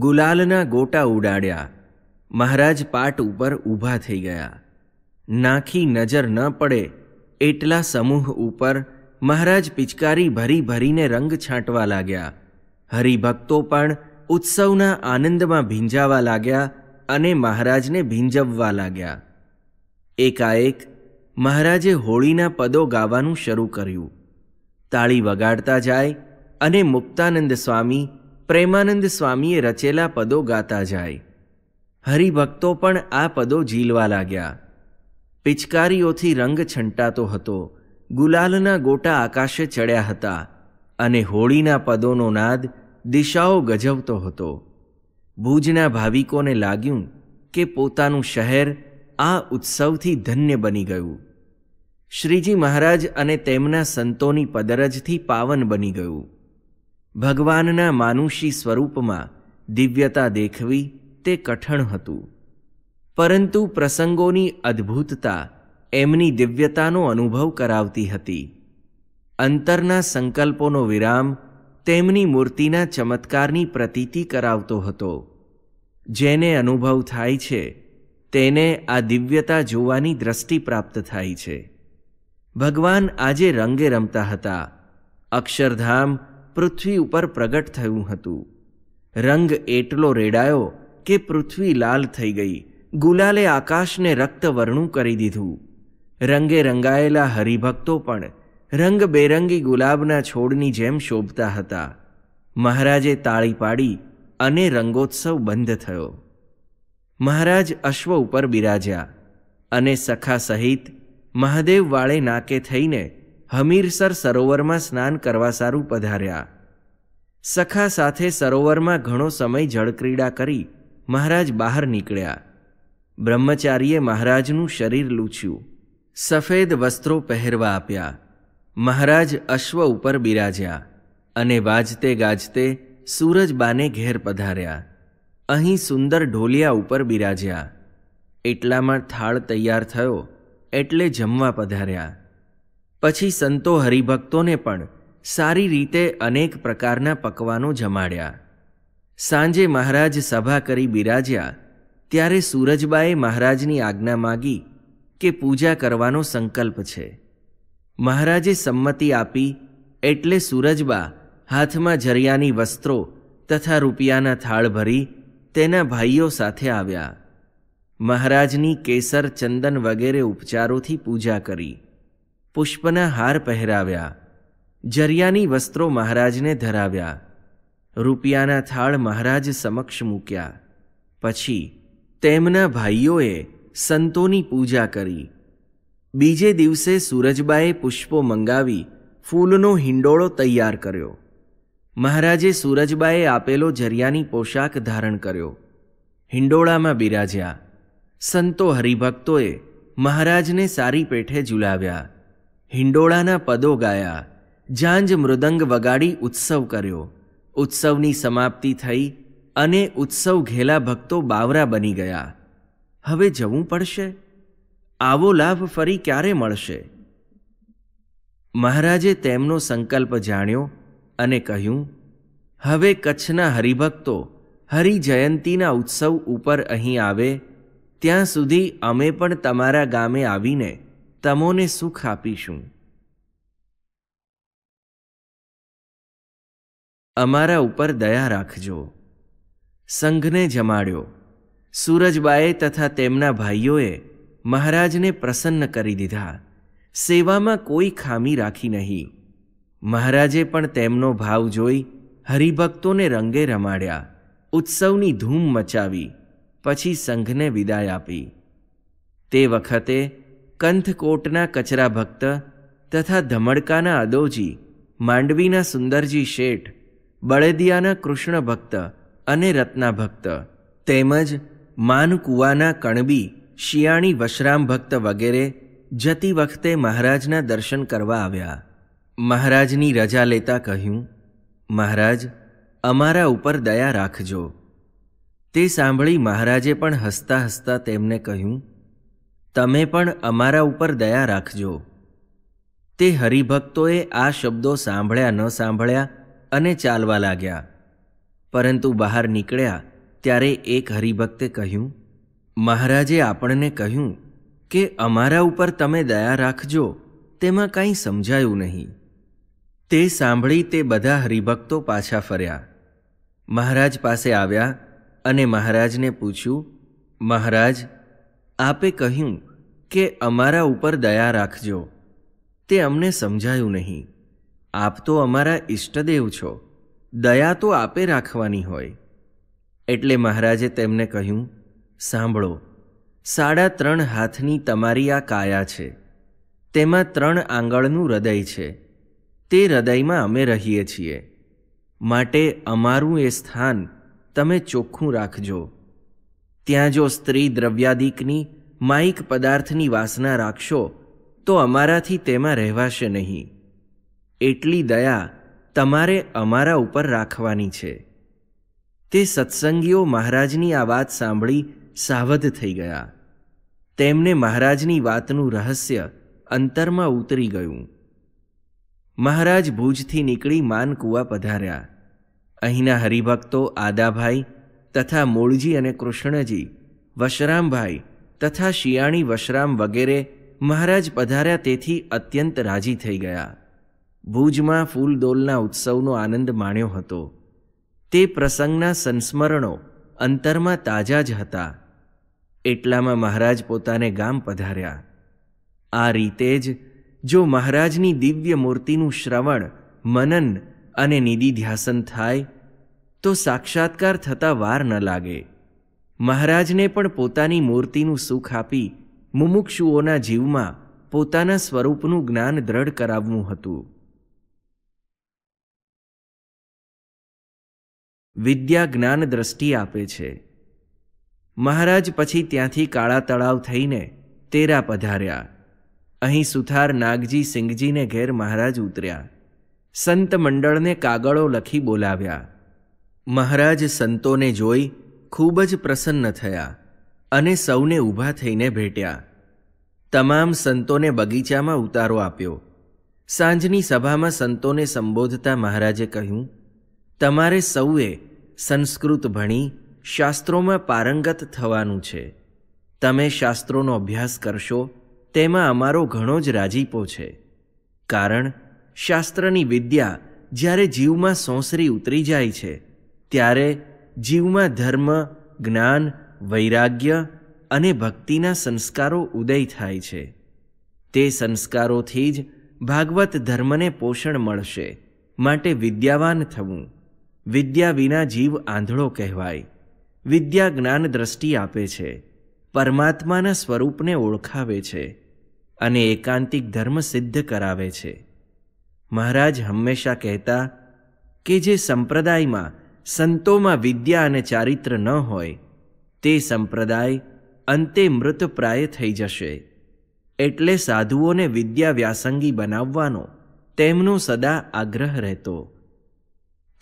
ગુલાલના ગોટા ઉડાડ્યા મહારાજ પાટ ઉપર ઊભા થઈ ગયા નાખી નજર ન પડે એટલા સમૂહ ઉપર મહારાજ પિચકારી ભરી ભરીને રંગ છાંટવા લાગ્યા હરિભક્તો પણ ઉત્સવના આનંદમાં ભીંજાવા લાગ્યા અને મહારાજને ભીંજવવા લાગ્યા એકાએક મહારાજે હોળીના પદો ગાવાનું શરૂ કર્યું તાળી વગાડતા જાય અને મુક્તાનંદ સ્વામી પ્રેમાનંદ સ્વામીએ રચેલા પદો ગાતા જાય હરિભક્તો પણ આ પદો ઝીલવા લાગ્યા પિચકારીઓથી રંગ છંટાતો હતો ગુલાલના ગોટા આકાશે ચડ્યા હતા અને હોળીના પદોનો નાદ દિશાઓ ગજવતો હતો ભુજના ભાવિકોને લાગ્યું કે પોતાનું શહેર આ ઉત્સવથી ધન્ય બની ગયું શ્રીજી મહારાજ અને તેમના સંતોની પદરજથી પાવન બની ગયું ભગવાનના માનુષી સ્વરૂપમાં દિવ્યતા દેખવી તે કઠણ હતું પરંતુ પ્રસંગોની અદ્ભુતતા એમની દિવ્યતાનો અનુભવ કરાવતી હતી અંતરના સંકલ્પોનો વિરામ તેમની મૂર્તિના ચમત્કારની પ્રતીતિ કરાવતો હતો જેને અનુભવ થાય છે તેને આ દિવ્યતા જોવાની દ્રષ્ટિ પ્રાપ્ત થાય છે ભગવાન આજે રંગે રમતા હતા અક્ષરધામ પૃથ્વી ઉપર પ્રગટ થયું હતું રંગ એટલો રેડાયો કે પૃથ્વી લાલ થઈ ગઈ ગુલાલે આકાશને રક્તવર્ણું કરી દીધું રંગે રંગાયેલા હરિભક્તો પણ રંગબેરંગી ગુલાબના છોડની જેમ શોભતા હતા મહારાજે તાળી પાડી અને રંગોત્સવ બંધ થયો મહારાજ અશ્વ ઉપર બિરાજ્યા અને સખા સહિત મહાદેવ વાળે નાકે થઈને હમીરસર સરોવરમાં સ્નાન કરવા સારું પધાર્યા સખા સાથે સરોવરમાં ઘણો સમય જળક્રીડા કરી મહારાજ બહાર નીકળ્યા બ્રહ્મચારીએ મહારાજનું શરીર લૂછ્યું સફેદ વસ્ત્રો પહેરવા આપ્યા મહારાજ અશ્વ ઉપર બિરાજ્યા અને વાજતે ગાજતે સૂરજબાને ઘેર પધાર્યા અહીં સુંદર ઢોલિયા ઉપર બિરાજ્યા એટલામાં થાળ તૈયાર થયો એટલે જમવા પધાર્યા પછી સંતો હરિભક્તોને પણ સારી રીતે અનેક પ્રકારના પકવાનો જમાડ્યા સાંજે મહારાજ સભા કરી બિરાજ્યા ત્યારે સૂરજબાએ મહારાજની આજ્ઞા માગી કે પૂજા કરવાનો સંકલ્પ છે મહારાજે સંમતિ આપી એટલે સૂરજબા હાથમાં જરિયાની વસ્ત્રો તથા રૂપિયાના થાળ ભરી તેના ભાઈઓ સાથે આવ્યા મહારાજની કેસર ચંદન વગેરે ઉપચારોથી પૂજા કરી પુષ્પના હાર પહેરાવ્યા જરિયાની વસ્ત્રો મહારાજને ધરાવ્યા રૂપિયાના થાળ મહારાજ સમક્ષ મૂક્યા પછી તેમના ભાઈઓએ સંતોની પૂજા કરી બીજે દિવસે સૂરજબાએ પુષ્પો મંગાવી ફૂલનો હિંડોળો તૈયાર કર્યો મહારાજે સૂરજબાએ આપેલો જરિયાની પોશાક ધારણ કર્યો હિંડોળામાં બિરાજ્યા સંતો હરિભક્તોએ મહારાજને સારી પેઠે ઝુલાવ્યા હિંડોળાના પદો ગાયા જાંજ મૃદંગ વગાડી ઉત્સવ કર્યો ઉત્સવની સમાપ્તિ થઈ અને ઉત્સવ ઘેલા ભક્તો બાવરા બની ગયા હવે જવું પડશે આવો લાભ ફરી ક્યારે મળશે મહારાજે તેમનો સંકલ્પ જાણ્યો અને કહ્યું હવે કચ્છના હરિભક્તો હરિજયંતીના ઉત્સવ ઉપર અહીં આવે ત્યાં સુધી અમે પણ તમારા ગામે આવીને તમોને સુખ આપીશું અમારા ઉપર દયા રાખજો સંઘને જમાડ્યો સૂરજબાએ તથા તેમના ભાઈઓએ મહારાજને પ્રસન્ન કરી દીધા સેવામાં કોઈ ખામી રાખી નહીં મહારાજે પણ તેમનો ભાવ જોઈ હરિભક્તોને રંગે રમાડ્યા ઉત્સવની ધૂમ મચાવી પછી સંઘને વિદાય આપી તે વખતે કંથકોટના કચરા ભક્ત તથા ધમડકાના અદોજી માંડવીના સુંદરજી શેઠ બળદિયાના કૃષ્ણ ભક્ત અને રત્ના ભક્ત તેમજ માનકુવાના કણબી શિયાણી વશરામ ભક્ત વગેરે જતી વખતે મહારાજના દર્શન કરવા આવ્યા મહારાજની રજા લેતા કહ્યું મહારાજ અમારા ઉપર દયા રાખજો તે સાંભળી મહારાજે પણ હસતા હસતા તેમને કહ્યું તમે પણ અમારા ઉપર દયા રાખજો તે હરિભક્તોએ આ શબ્દો સાંભળ્યા ન સાંભળ્યા અને ચાલવા લાગ્યા પરંતુ બહાર નીકળ્યા ત્યારે એક હરિભક્તે કહ્યું મહારાજે આપણને કહ્યું કે અમારા ઉપર તમે દયા રાખજો તેમાં કાંઈ સમજાયું નહીં તે સાંભળી તે બધા હરિભક્તો પાછા ફર્યા મહારાજ પાસે આવ્યા અને મહારાજને પૂછ્યું મહારાજ આપે કહ્યું કે અમારા ઉપર દયા રાખજો તે અમને સમજાયું નહીં આપ તો અમારા ઈષ્ટદેવ છો દયા તો આપે રાખવાની હોય એટલે મહારાજે તેમને કહ્યું સાંભળો સાડા ત્રણ હાથની તમારી આ કાયા છે તેમાં ત્રણ આંગળનું હૃદય છે તે હૃદયમાં અમે રહીએ છીએ માટે અમારું એ સ્થાન તમે ચોખ્ખું રાખજો ત્યાં જો સ્ત્રી દ્રવ્યાદિકની માયિક પદાર્થની વાસના રાખશો તો અમારાથી તેમાં રહેવાશે નહીં એટલી દયા તમારે અમારા ઉપર રાખવાની છે તે સત્સંગીઓ મહારાજની આ વાત સાંભળી સાવધ થઈ ગયા તેમને મહારાજની વાતનું રહસ્ય અંતરમાં ઉતરી ગયું મહારાજ ભુજથી નીકળી માનકુવા પધાર્યા અહીંના હરિભક્તો આદાભાઈ તથા મૂળજી અને કૃષ્ણજી વશરામભાઈ તથા શિયાણી વશરામ વગેરે મહારાજ પધાર્યા તેથી અત્યંત રાજી થઈ ગયા ભુજમાં ફૂલદોલના ઉત્સવનો આનંદ માણ્યો હતો તે પ્રસંગના સંસ્મરણો અંતરમાં તાજા જ હતા એટલામાં મહારાજ પોતાને ગામ પધાર્યા આ રીતે જ જો મહારાજની દિવ્ય મૂર્તિનું શ્રવણ મનન અને નિધિ ધ્યાસન થાય તો સાક્ષાત્કાર થતા વાર ન લાગે મહારાજને પણ પોતાની મૂર્તિનું સુખ આપી મુમુક્ષુઓના જીવમાં પોતાના સ્વરૂપનું જ્ઞાન દ્રઢ કરાવવું હતું વિદ્યા જ્ઞાન દ્રષ્ટિ આપે છે મહારાજ પછી ત્યાંથી કાળા તળાવ થઈને તેરા પધાર્યા અહીં સુથાર નાગજી સિંઘજીને ઘેર મહારાજ ઉતર્યા સંત મંડળને કાગળો લખી બોલાવ્યા મહારાજ સંતોને જોઈ ખૂબ જ પ્રસન્ન થયા અને સૌને ઊભા થઈને ભેટ્યા તમામ સંતોને બગીચામાં ઉતારો આપ્યો સાંજની સભામાં સંતોને સંબોધતા મહારાજે કહ્યું તમારે સૌએ સંસ્કૃત ભણી શાસ્ત્રોમાં પારંગત થવાનું છે તમે શાસ્ત્રોનો અભ્યાસ કરશો તેમાં અમારો ઘણો જ રાજીપો છે કારણ શાસ્ત્રની વિદ્યા જ્યારે જીવમાં સોંસરી ઉતરી જાય છે ત્યારે જીવમાં ધર્મ જ્ઞાન વૈરાગ્ય અને ભક્તિના સંસ્કારો ઉદય થાય છે તે સંસ્કારોથી જ ભાગવત ધર્મને પોષણ મળશે માટે વિદ્યાવાન થવું વિદ્યા વિના જીવ આંધળો કહેવાય વિદ્યા જ્ઞાન દ્રષ્ટિ આપે છે પરમાત્માના સ્વરૂપને ઓળખાવે છે અને એકાંતિક ધર્મ સિદ્ધ કરાવે છે મહારાજ હંમેશા કહેતા કે જે સંપ્રદાયમાં સંતોમાં વિદ્યા અને ચારિત્ર ન હોય તે સંપ્રદાય અંતે મૃતપ્રાય થઈ જશે એટલે સાધુઓને વિદ્યા વ્યાસંગી બનાવવાનો તેમનો સદા આગ્રહ રહેતો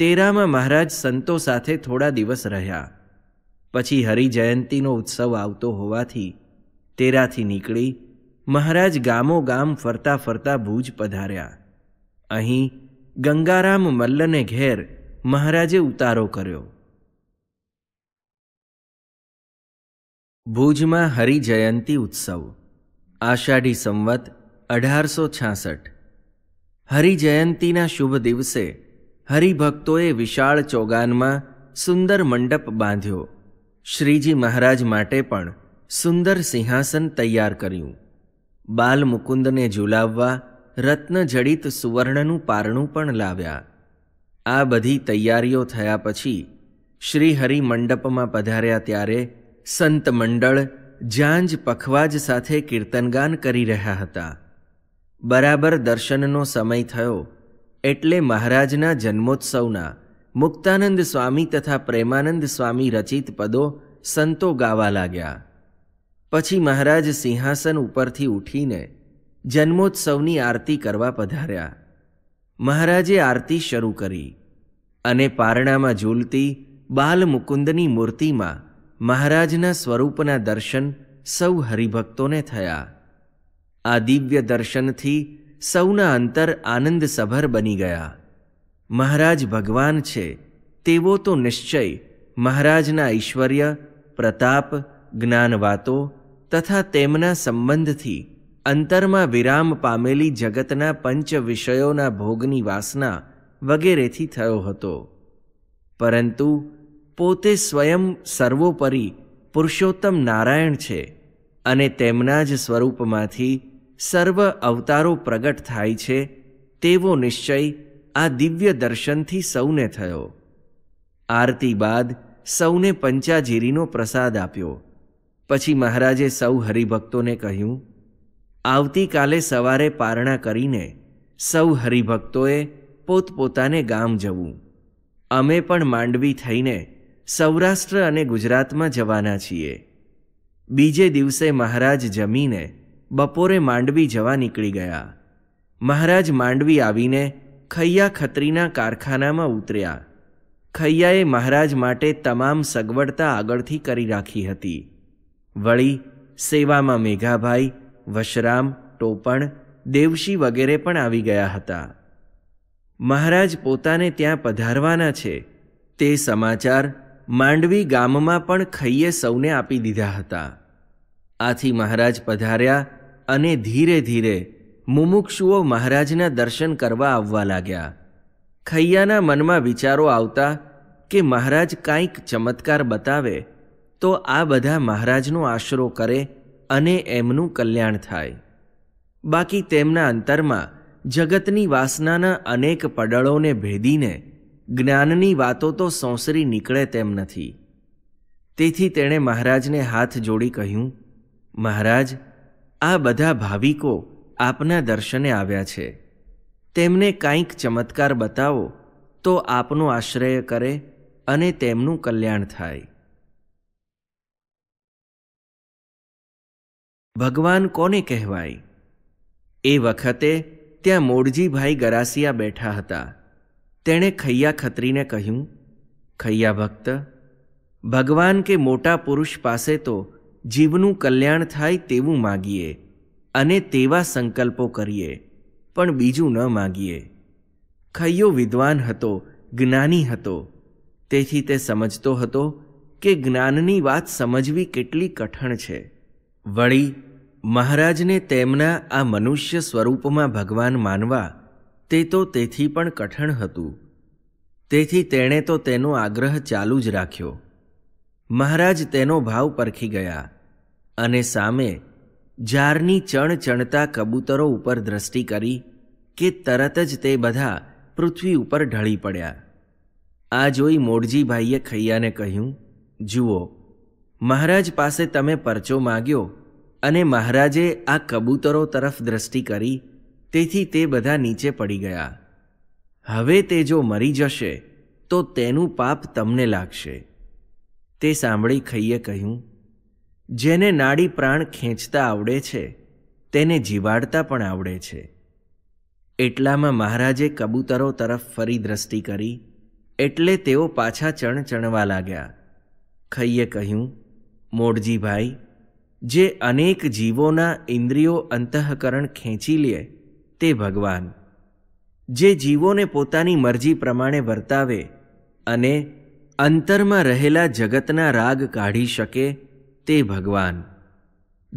તેરામાં મહારાજ સંતો સાથે થોડા દિવસ રહ્યા પછી હરિજયંતીનો ઉત્સવ આવતો હોવાથી તેરાથી નીકળી મહારાજ ગામો ગામ ફરતા ફરતા ભુજ પધાર્યા અહીં ગંગારામ મલ્લને ઘેર મહારાજે ઉતારો કર્યો ભુજમાં હરિજયંતી ઉત્સવ આષાઢી સંવત અઢારસો છાસઠ હરિજયંતીના શુભ દિવસે હરિભક્તોએ વિશાળ ચોગાનમાં સુંદર મંડપ બાંધ્યો શ્રીજી મહારાજ માટે પણ સુંદર સિંહાસન તૈયાર કર્યું બાલ મુકુંદને ઝુલાવવા રત્નજડિત સુવર્ણનું પારણું પણ લાવ્યા આ બધી તૈયારીઓ થયા પછી શ્રીહરિ મંડપમાં પધાર્યા ત્યારે સંત મંડળ જાંજ પખવાજ સાથે કીર્તનગાન કરી રહ્યા હતા બરાબર દર્શનનો સમય થયો એટલે મહારાજના જન્મોત્સવના મુક્તાનંદ સ્વામી તથા પ્રેમાનંદ સ્વામી રચિત પદો સંતો ગાવા લાગ્યા પછી મહારાજ સિંહાસન ઉપરથી ઉઠીને જન્મોત્સવની આરતી કરવા પધાર્યા મહારાજે આરતી શરૂ કરી અને પારણામાં ઝૂલતી બાલમુકુંદની મૂર્તિમાં મહારાજના સ્વરૂપના દર્શન સૌ હરિભક્તોને થયા આ દિવ્ય દર્શનથી સૌના અંતર આનંદસભર બની ગયા મહારાજ ભગવાન છે તેવો તો નિશ્ચય મહારાજના ઐશ્વર્ય પ્રતાપ જ્ઞાનવાતો તથા તેમના સંબંધથી અંતરમાં વિરામ પામેલી જગતના પંચ વિષયોના ભોગની વાસના વગેરેથી થયો હતો પરંતુ પોતે સ્વયં સર્વોપરી પુરુષોત્તમ નારાયણ છે અને તેમના જ સ્વરૂપમાંથી સર્વ અવતારો પ્રગટ થાય છે તેવો નિશ્ચય આ દિવ્ય દર્શનથી સૌને થયો આરતી બાદ સૌને પંચાજીરીનો પ્રસાદ આપ્યો પછી મહારાજે સૌ હરિભક્તોને કહ્યું આવતીકાલે સવારે પારણા કરીને સૌ હરિભક્તોએ પોતપોતાને ગામ જવું અમે પણ માંડવી થઈને સૌરાષ્ટ્ર અને ગુજરાતમાં જવાના છીએ બીજે દિવસે મહારાજ જમીને બપોરે માંડવી જવા નીકળી ગયા મહારાજ માંડવી આવીને ખૈયા ખત્રીના કારખાનામાં ઉતર્યા ખૈયાએ મહારાજ માટે તમામ સગવડતા આગળથી કરી રાખી હતી વળી સેવામાં મેઘાભાઈ વશરામ ટોપણ દેવશી વગેરે પણ આવી ગયા હતા મહારાજ પોતાને ત્યાં પધારવાના છે તે સમાચાર માંડવી ગામમાં પણ ખૈયે સૌને આપી દીધા હતા આથી મહારાજ પધાર્યા અને ધીરે ધીરે મુમુક્ષુઓ મહારાજના દર્શન કરવા આવવા લાગ્યા ખૈયાના મનમાં વિચારો આવતા કે મહારાજ કાંઈક ચમત્કાર બતાવે તો આ બધા મહારાજનો આશરો કરે અને એમનું કલ્યાણ થાય બાકી તેમના અંતરમાં જગતની વાસનાના અનેક પડળોને ભેદીને જ્ઞાનની વાતો તો સોંસરી નીકળે તેમ નથી તેથી તેણે મહારાજને હાથ જોડી કહ્યું મહારાજ આ બધા ભાવિકો આપના દર્શને આવ્યા છે તેમને કાંઈક ચમત્કાર બતાવો તો આપનો આશ્રય કરે અને તેમનું કલ્યાણ થાય ભગવાન કોને કહેવાય એ વખતે ત્યાં મોડજીભાઈ ગરાસિયા બેઠા હતા તેણે ખૈયા ખત્રીને કહ્યું ખૈયા ભક્ત ભગવાન કે મોટા પુરુષ પાસે તો જીવનું કલ્યાણ થાય તેવું માગીએ અને તેવા સંકલ્પો કરીએ પણ બીજું ન માગીએ ખૈયો વિદ્વાન હતો જ્ઞાની હતો તેથી તે સમજતો હતો કે જ્ઞાનની વાત સમજવી કેટલી કઠણ છે વળી મહારાજને તેમના આ મનુષ્ય સ્વરૂપમાં ભગવાન માનવા તે તો તેથી પણ કઠણ હતું તેથી તેણે તો તેનો આગ્રહ ચાલુ જ રાખ્યો મહારાજ તેનો ભાવ પરખી ગયા અને સામે જારની ચણ ચણતા કબૂતરો ઉપર દ્રષ્ટિ કરી કે તરત જ તે બધા પૃથ્વી ઉપર ઢળી પડ્યા આ જોઈ મોડજીભાઈએ ખૈયાને કહ્યું જુઓ મહારાજ પાસે તમે પરચો માગ્યો અને મહારાજે આ કબૂતરો તરફ દ્રષ્ટિ કરી તેથી તે બધા નીચે પડી ગયા હવે તે જો મરી જશે તો તેનું પાપ તમને લાગશે તે સાંભળી ખઈએ કહ્યું જેને નાડી પ્રાણ ખેંચતા આવડે છે તેને જીવાડતા પણ આવડે છે એટલામાં મહારાજે કબૂતરો તરફ ફરી દ્રષ્ટિ કરી એટલે તેઓ પાછા ચણ ચણવા લાગ્યા ખઈએ કહ્યું મોડજીભાઈ જે અનેક જીવોના ઇન્દ્રિયો અંતઃકરણ ખેંચી લે તે ભગવાન જે જીવોને પોતાની મરજી પ્રમાણે વર્તાવે અને અંતરમાં રહેલા જગતના રાગ કાઢી શકે તે ભગવાન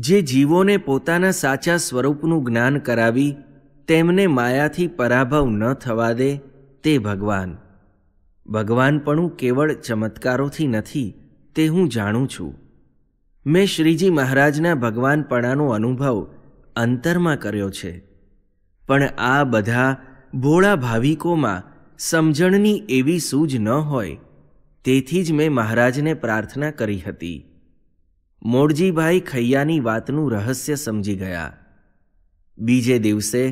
જે જીવોને પોતાના સાચા સ્વરૂપનું જ્ઞાન કરાવી તેમને માયાથી પરાભવ ન થવા દે તે ભગવાન ભગવાનપણું કેવળ ચમત્કારોથી નથી તે હું જાણું છું મેં શ્રીજી મહારાજના ભગવાનપણાનો અનુભવ અંતરમાં કર્યો છે પણ આ બધા ભોળા ભાવિકોમાં સમજણની એવી સૂઝ ન હોય તેથી જ મેં મહારાજને પ્રાર્થના કરી હતી મોરજીભાઈ ખૈયાની વાતનું રહસ્ય સમજી ગયા બીજે દિવસે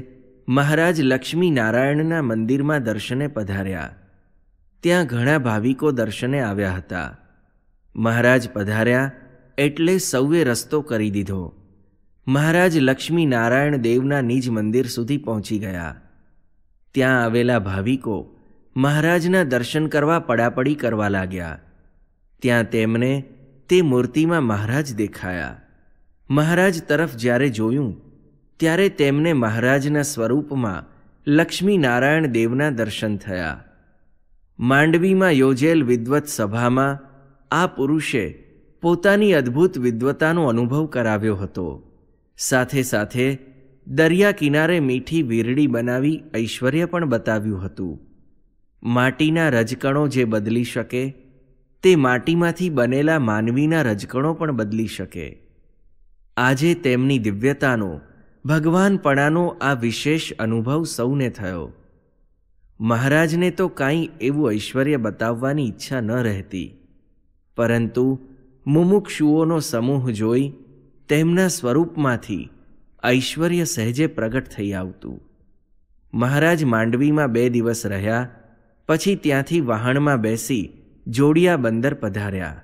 મહારાજ લક્ષ્મીનારાયણના મંદિરમાં દર્શને પધાર્યા ત્યાં ઘણા ભાવિકો દર્શને આવ્યા હતા મહારાજ પધાર્યા એટલે સૌએ રસ્તો કરી દીધો મહારાજ લક્ષ્મી નારાયણ દેવના નિજ મંદિર સુધી પહોંચી ગયા ત્યાં આવેલા ભાવિકો મહારાજના દર્શન કરવા પડાપડી કરવા લાગ્યા ત્યાં તેમને તે મૂર્તિમાં મહારાજ દેખાયા મહારાજ તરફ જ્યારે જોયું ત્યારે તેમને મહારાજના સ્વરૂપમાં લક્ષ્મી નારાયણ દેવના દર્શન થયા માંડવીમાં યોજેલ વિદ્વત સભામાં આ પુરુષે પોતાની અદ્ભુત વિદ્વતાનો અનુભવ કરાવ્યો હતો સાથે સાથે દરિયા કિનારે મીઠી વીરડી બનાવી ઐશ્વર્ય પણ બતાવ્યું હતું માટીના રજકણો જે બદલી શકે તે માટીમાંથી બનેલા માનવીના રજકણો પણ બદલી શકે આજે તેમની દિવ્યતાનો ભગવાનપણાનો આ વિશેષ અનુભવ સૌને થયો મહારાજને તો કાંઈ એવું ઐશ્વર્ય બતાવવાની ઈચ્છા ન રહેતી પરંતુ મુમુક્ષુઓનો સમૂહ જોઈ તેમના સ્વરૂપમાંથી ઐશ્વર્ય સહેજે પ્રગટ થઈ આવતું મહારાજ માંડવીમાં બે દિવસ રહ્યા પછી ત્યાંથી વહાણમાં બેસી જોડિયા બંદર પધાર્યા